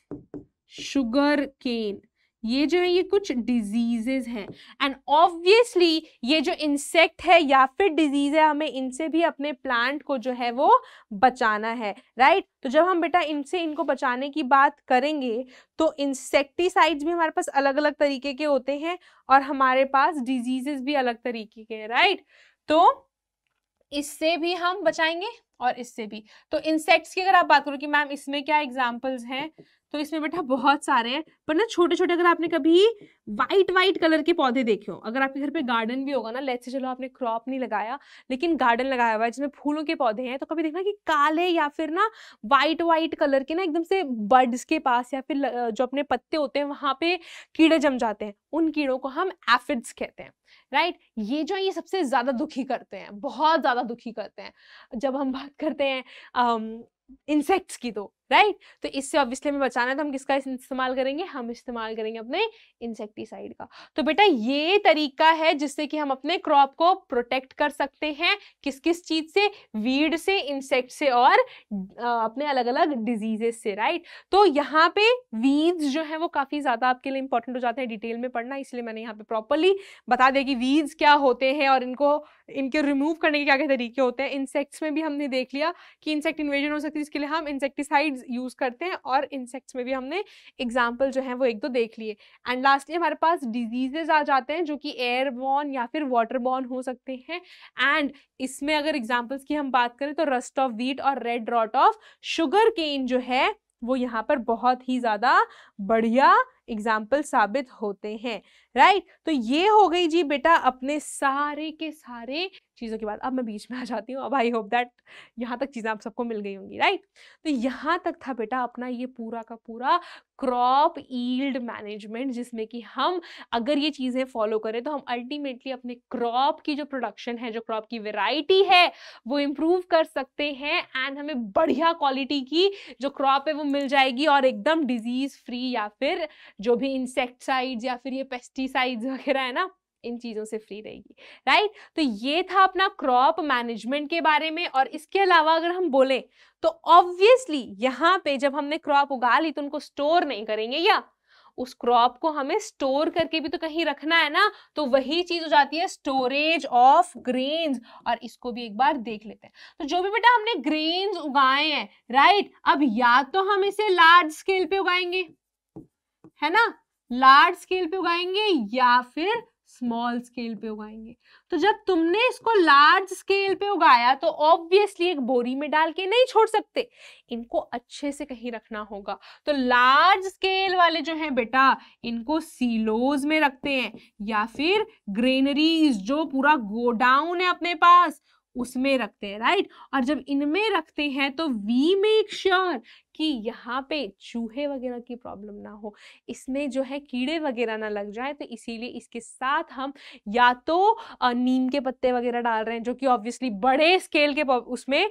sugarcane ये जो है ये कुछ डिजीजेज हैं एंड ऑब्वियसली ये जो इंसेक्ट है या फिर डिजीज है हमें इनसे भी अपने प्लांट को जो है वो बचाना है राइट तो जब हम बेटा इनसे इनको बचाने की बात करेंगे तो इंसेक्टिसाइड्स भी हमारे पास अलग अलग तरीके के होते हैं और हमारे पास डिजीजेस भी अलग तरीके के हैं राइट तो इससे भी हम बचाएंगे और इससे भी तो इंसेक्ट्स की अगर आप बात करो कि मैम इसमें क्या एग्जाम्पल्स हैं तो इसमें बेटा बहुत सारे हैं पर ना छोटे छोटे अगर आपने कभी वाइट वाइट कलर के पौधे देखे हो अगर आपके घर पे गार्डन भी होगा ना लेट से चलो आपने क्रॉप नहीं लगाया लेकिन गार्डन लगाया हुआ है जिसमें फूलों के पौधे हैं तो कभी देखना कि काले या फिर ना वाइट वाइट कलर के ना एकदम से बर्ड्स के पास या फिर जो अपने पत्ते होते हैं वहाँ पे कीड़े जम जाते हैं उन कीड़ों को हम एफिड्स कहते हैं राइट right? ये जो ये सबसे ज़्यादा दुखी करते हैं बहुत ज़्यादा दुखी करते हैं जब हम बात करते हैं इंसेक्ट्स की तो राइट right? तो इससे ऑब्वियसली हमें बचाना है तो हम किसका इस्तेमाल करेंगे हम इस्तेमाल करेंगे अपने इंसेक्टिसाइड का तो बेटा ये तरीका है जिससे कि हम अपने क्रॉप को प्रोटेक्ट कर सकते हैं किस किस चीज से वीड से इंसेक्ट से और अपने अलग अलग डिजीजेस से राइट right? तो यहाँ पे वीड्स जो है वो काफी ज्यादा आपके लिए इंपॉर्टेंट हो जाते हैं डिटेल में पढ़ना इसलिए मैंने यहाँ पे प्रॉपरली बता दिया कि वीड्स क्या होते हैं और इनको इनके रिमूव करने के क्या क्या तरीके होते हैं इंसेक्ट्स में भी हमने देख लिया कि इंसेक्ट इन्वेजन हो सकती है इसके लिए हम इंसेक्टिसाइड्स यूज़ करते हैं और इंसेक्ट्स में भी हमने एग्जाम्पल जो है वो एक दो देख लिए एंड लास्टली हमारे पास डिजीजेज आ जाते हैं जो कि एयर बॉर्न या फिर वाटर बॉर्न हो सकते हैं एंड इसमें अगर एग्जाम्पल्स की हम बात करें तो रस्ट ऑफ वीट और red rot of sugarcane जो है वो यहाँ पर बहुत ही ज़्यादा बढ़िया एग्जाम्पल साबित होते हैं राइट right? तो ये हो गई जी बेटा अपने सारे के सारे चीज़ों के बाद अब मैं बीच में आ जाती हूँ अब आई होप दैट यहाँ तक चीज़ें आप सबको मिल गई होंगी राइट तो यहाँ तक था बेटा अपना ये पूरा का पूरा क्रॉप ईल्ड मैनेजमेंट जिसमें कि हम अगर ये चीज़ें फॉलो करें तो हम अल्टीमेटली अपने क्रॉप की जो प्रोडक्शन है जो क्रॉप की वेराइटी है वो इम्प्रूव कर सकते हैं एंड हमें बढ़िया क्वालिटी की जो क्रॉप है वो मिल जाएगी और एकदम डिजीज़ फ्री या फिर जो भी इंसेक्टसाइड्स या फिर ये पेस्टिसाइड्स वगैरह है ना इन चीज़ों से फ्री रहेगी राइट तो ये था अपना क्रॉप मैनेजमेंट के बारे में और इसके अलावा अगर हम बोलें तो ऑब्वियसली यहाँ पे जब हमने क्रॉप उगा ली तो उनको स्टोर नहीं करेंगे या उस क्रॉप को हमें स्टोर करके भी तो कहीं रखना है ना तो वही चीज हो जाती है स्टोरेज ऑफ ग्रेन्स और इसको भी एक बार देख लेते हैं तो जो भी बेटा हमने ग्रेन्स उगाए हैं राइट अब या तो हम इसे लार्ज स्केल पे उगाएंगे है ना लार्ज स्केल पे उगाएंगे या फिर स्मॉल स्केल पे उगाएंगे तो जब तुमने इसको लार्ज स्केल पे उगाया तो ऑब्वियसली एक बोरी में डाल के नहीं छोड़ सकते इनको अच्छे से कहीं रखना होगा तो लार्ज स्केल वाले जो हैं बेटा इनको सीलोज में रखते हैं या फिर ग्रेनरीज जो पूरा गोडाउन है अपने पास उसमें रखते हैं राइट और जब इनमें रखते हैं तो वी मेक श्योर कि यहाँ पे चूहे वगैरह की प्रॉब्लम ना हो इसमें जो है कीड़े वगैरह ना लग जाए तो इसीलिए इसके साथ हम या तो नीम के पत्ते वगैरह डाल रहे हैं जो कि ऑब्वियसली बड़े स्केल के उसमें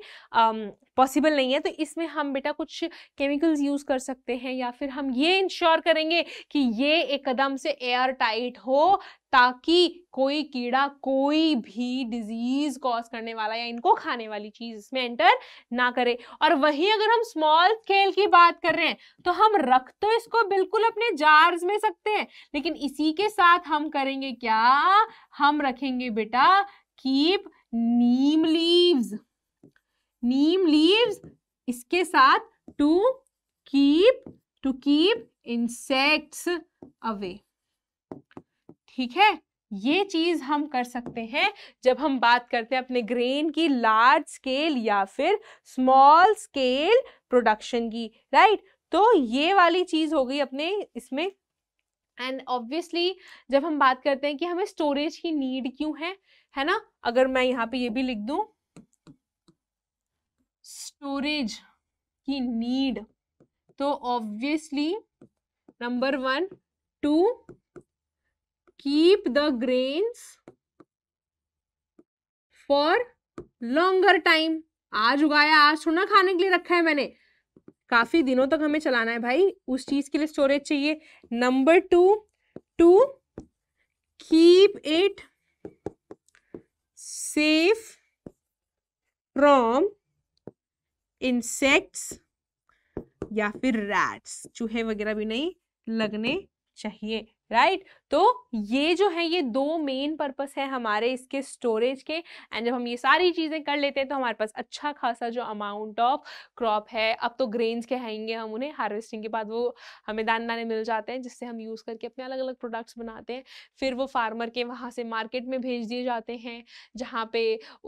पॉसिबल नहीं है तो इसमें हम बेटा कुछ केमिकल्स यूज़ कर सकते हैं या फिर हम ये इंश्योर करेंगे कि ये एकदम से एयर टाइट हो ताकि कोई कीड़ा कोई भी डिजीज कॉज करने वाला या इनको खाने वाली चीज इसमें एंटर ना करे और वहीं अगर हम स्मॉल खेल की बात कर रहे हैं तो हम रख तो इसको बिल्कुल अपने जार्स में सकते हैं लेकिन इसी के साथ हम करेंगे क्या हम रखेंगे बेटा keep neem leaves neem leaves इसके साथ to keep to keep insects away ठीक है ये चीज़ हम कर सकते हैं जब हम बात करते हैं अपने ग्रेन की लार्ज स्केल या फिर स्मॉल स्केल प्रोडक्शन की राइट तो ये वाली चीज़ हो गई अपने इसमें एंड ऑब्वियसली जब हम बात करते हैं कि हमें स्टोरेज की नीड क्यों है है ना अगर मैं यहाँ पे ये भी लिख दू स्टोरेज की नीड तो obviously number one to keep the grains for longer time आज उगाया आज थोड़ा खाने के लिए रखा है मैंने काफी दिनों तक हमें चलाना है भाई उस चीज के लिए स्टोरेज चाहिए number two to keep it safe from insects या फिर रैट्स चूहे वगैरह भी नहीं लगने चाहिए राइट right? तो ये जो है ये दो मेन पर्पस है हमारे इसके स्टोरेज के एंड जब हम ये सारी चीज़ें कर लेते हैं तो हमारे पास अच्छा खासा जो अमाउंट ऑफ क्रॉप है अब तो ग्रेन्स कहेंगे हम उन्हें हार्वेस्टिंग के बाद वो हमें दान दाने मिल जाते हैं जिससे हम यूज़ करके अपने अलग अलग प्रोडक्ट्स बनाते हैं फिर वो फार्मर के वहाँ से मार्केट में भेज दिए जाते हैं जहाँ पे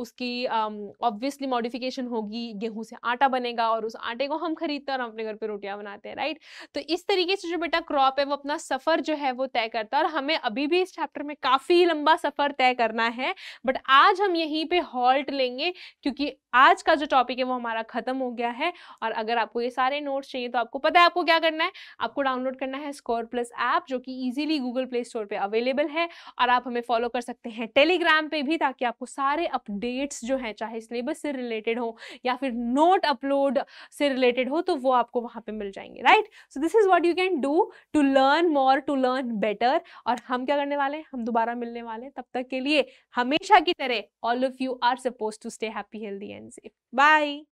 उसकी ऑब्वियसली मॉडिफिकेशन होगी गेहूँ से आटा बनेगा और उस आटे को हम खरीदते हैं और अपने घर पर रोटियाँ बनाते हैं राइट तो इस तरीके से जो बेटा क्रॉप है वो अपना सफ़र जो है वो तय करता है और हमें अभी भी इस चैप्टर में काफ़ी लंबा सफ़र तय करना है बट आज हम यहीं पे हॉल्ट लेंगे क्योंकि आज का जो टॉपिक है वो हमारा ख़त्म हो गया है और अगर आपको ये सारे नोट्स चाहिए तो आपको पता है आपको क्या करना है आपको डाउनलोड करना है स्कोर प्लस ऐप जो कि ईजिली गूगल प्ले स्टोर पर अवेलेबल है और आप हमें फॉलो कर सकते हैं टेलीग्राम पर भी ताकि आपको सारे अपडेट्स जो हैं चाहे सिलेबस से रिलेटेड हो या फिर नोट अपलोड से रिलेटेड हो तो वो आपको वहाँ पर मिल जाएंगे right so this is what you can do to learn more to learn better और हम क्या करने वाले हैं हम दोबारा मिलने वाले हैं तब तक के लिए हमेशा की तरह all of you are suppose to stay happy healthy and safe bye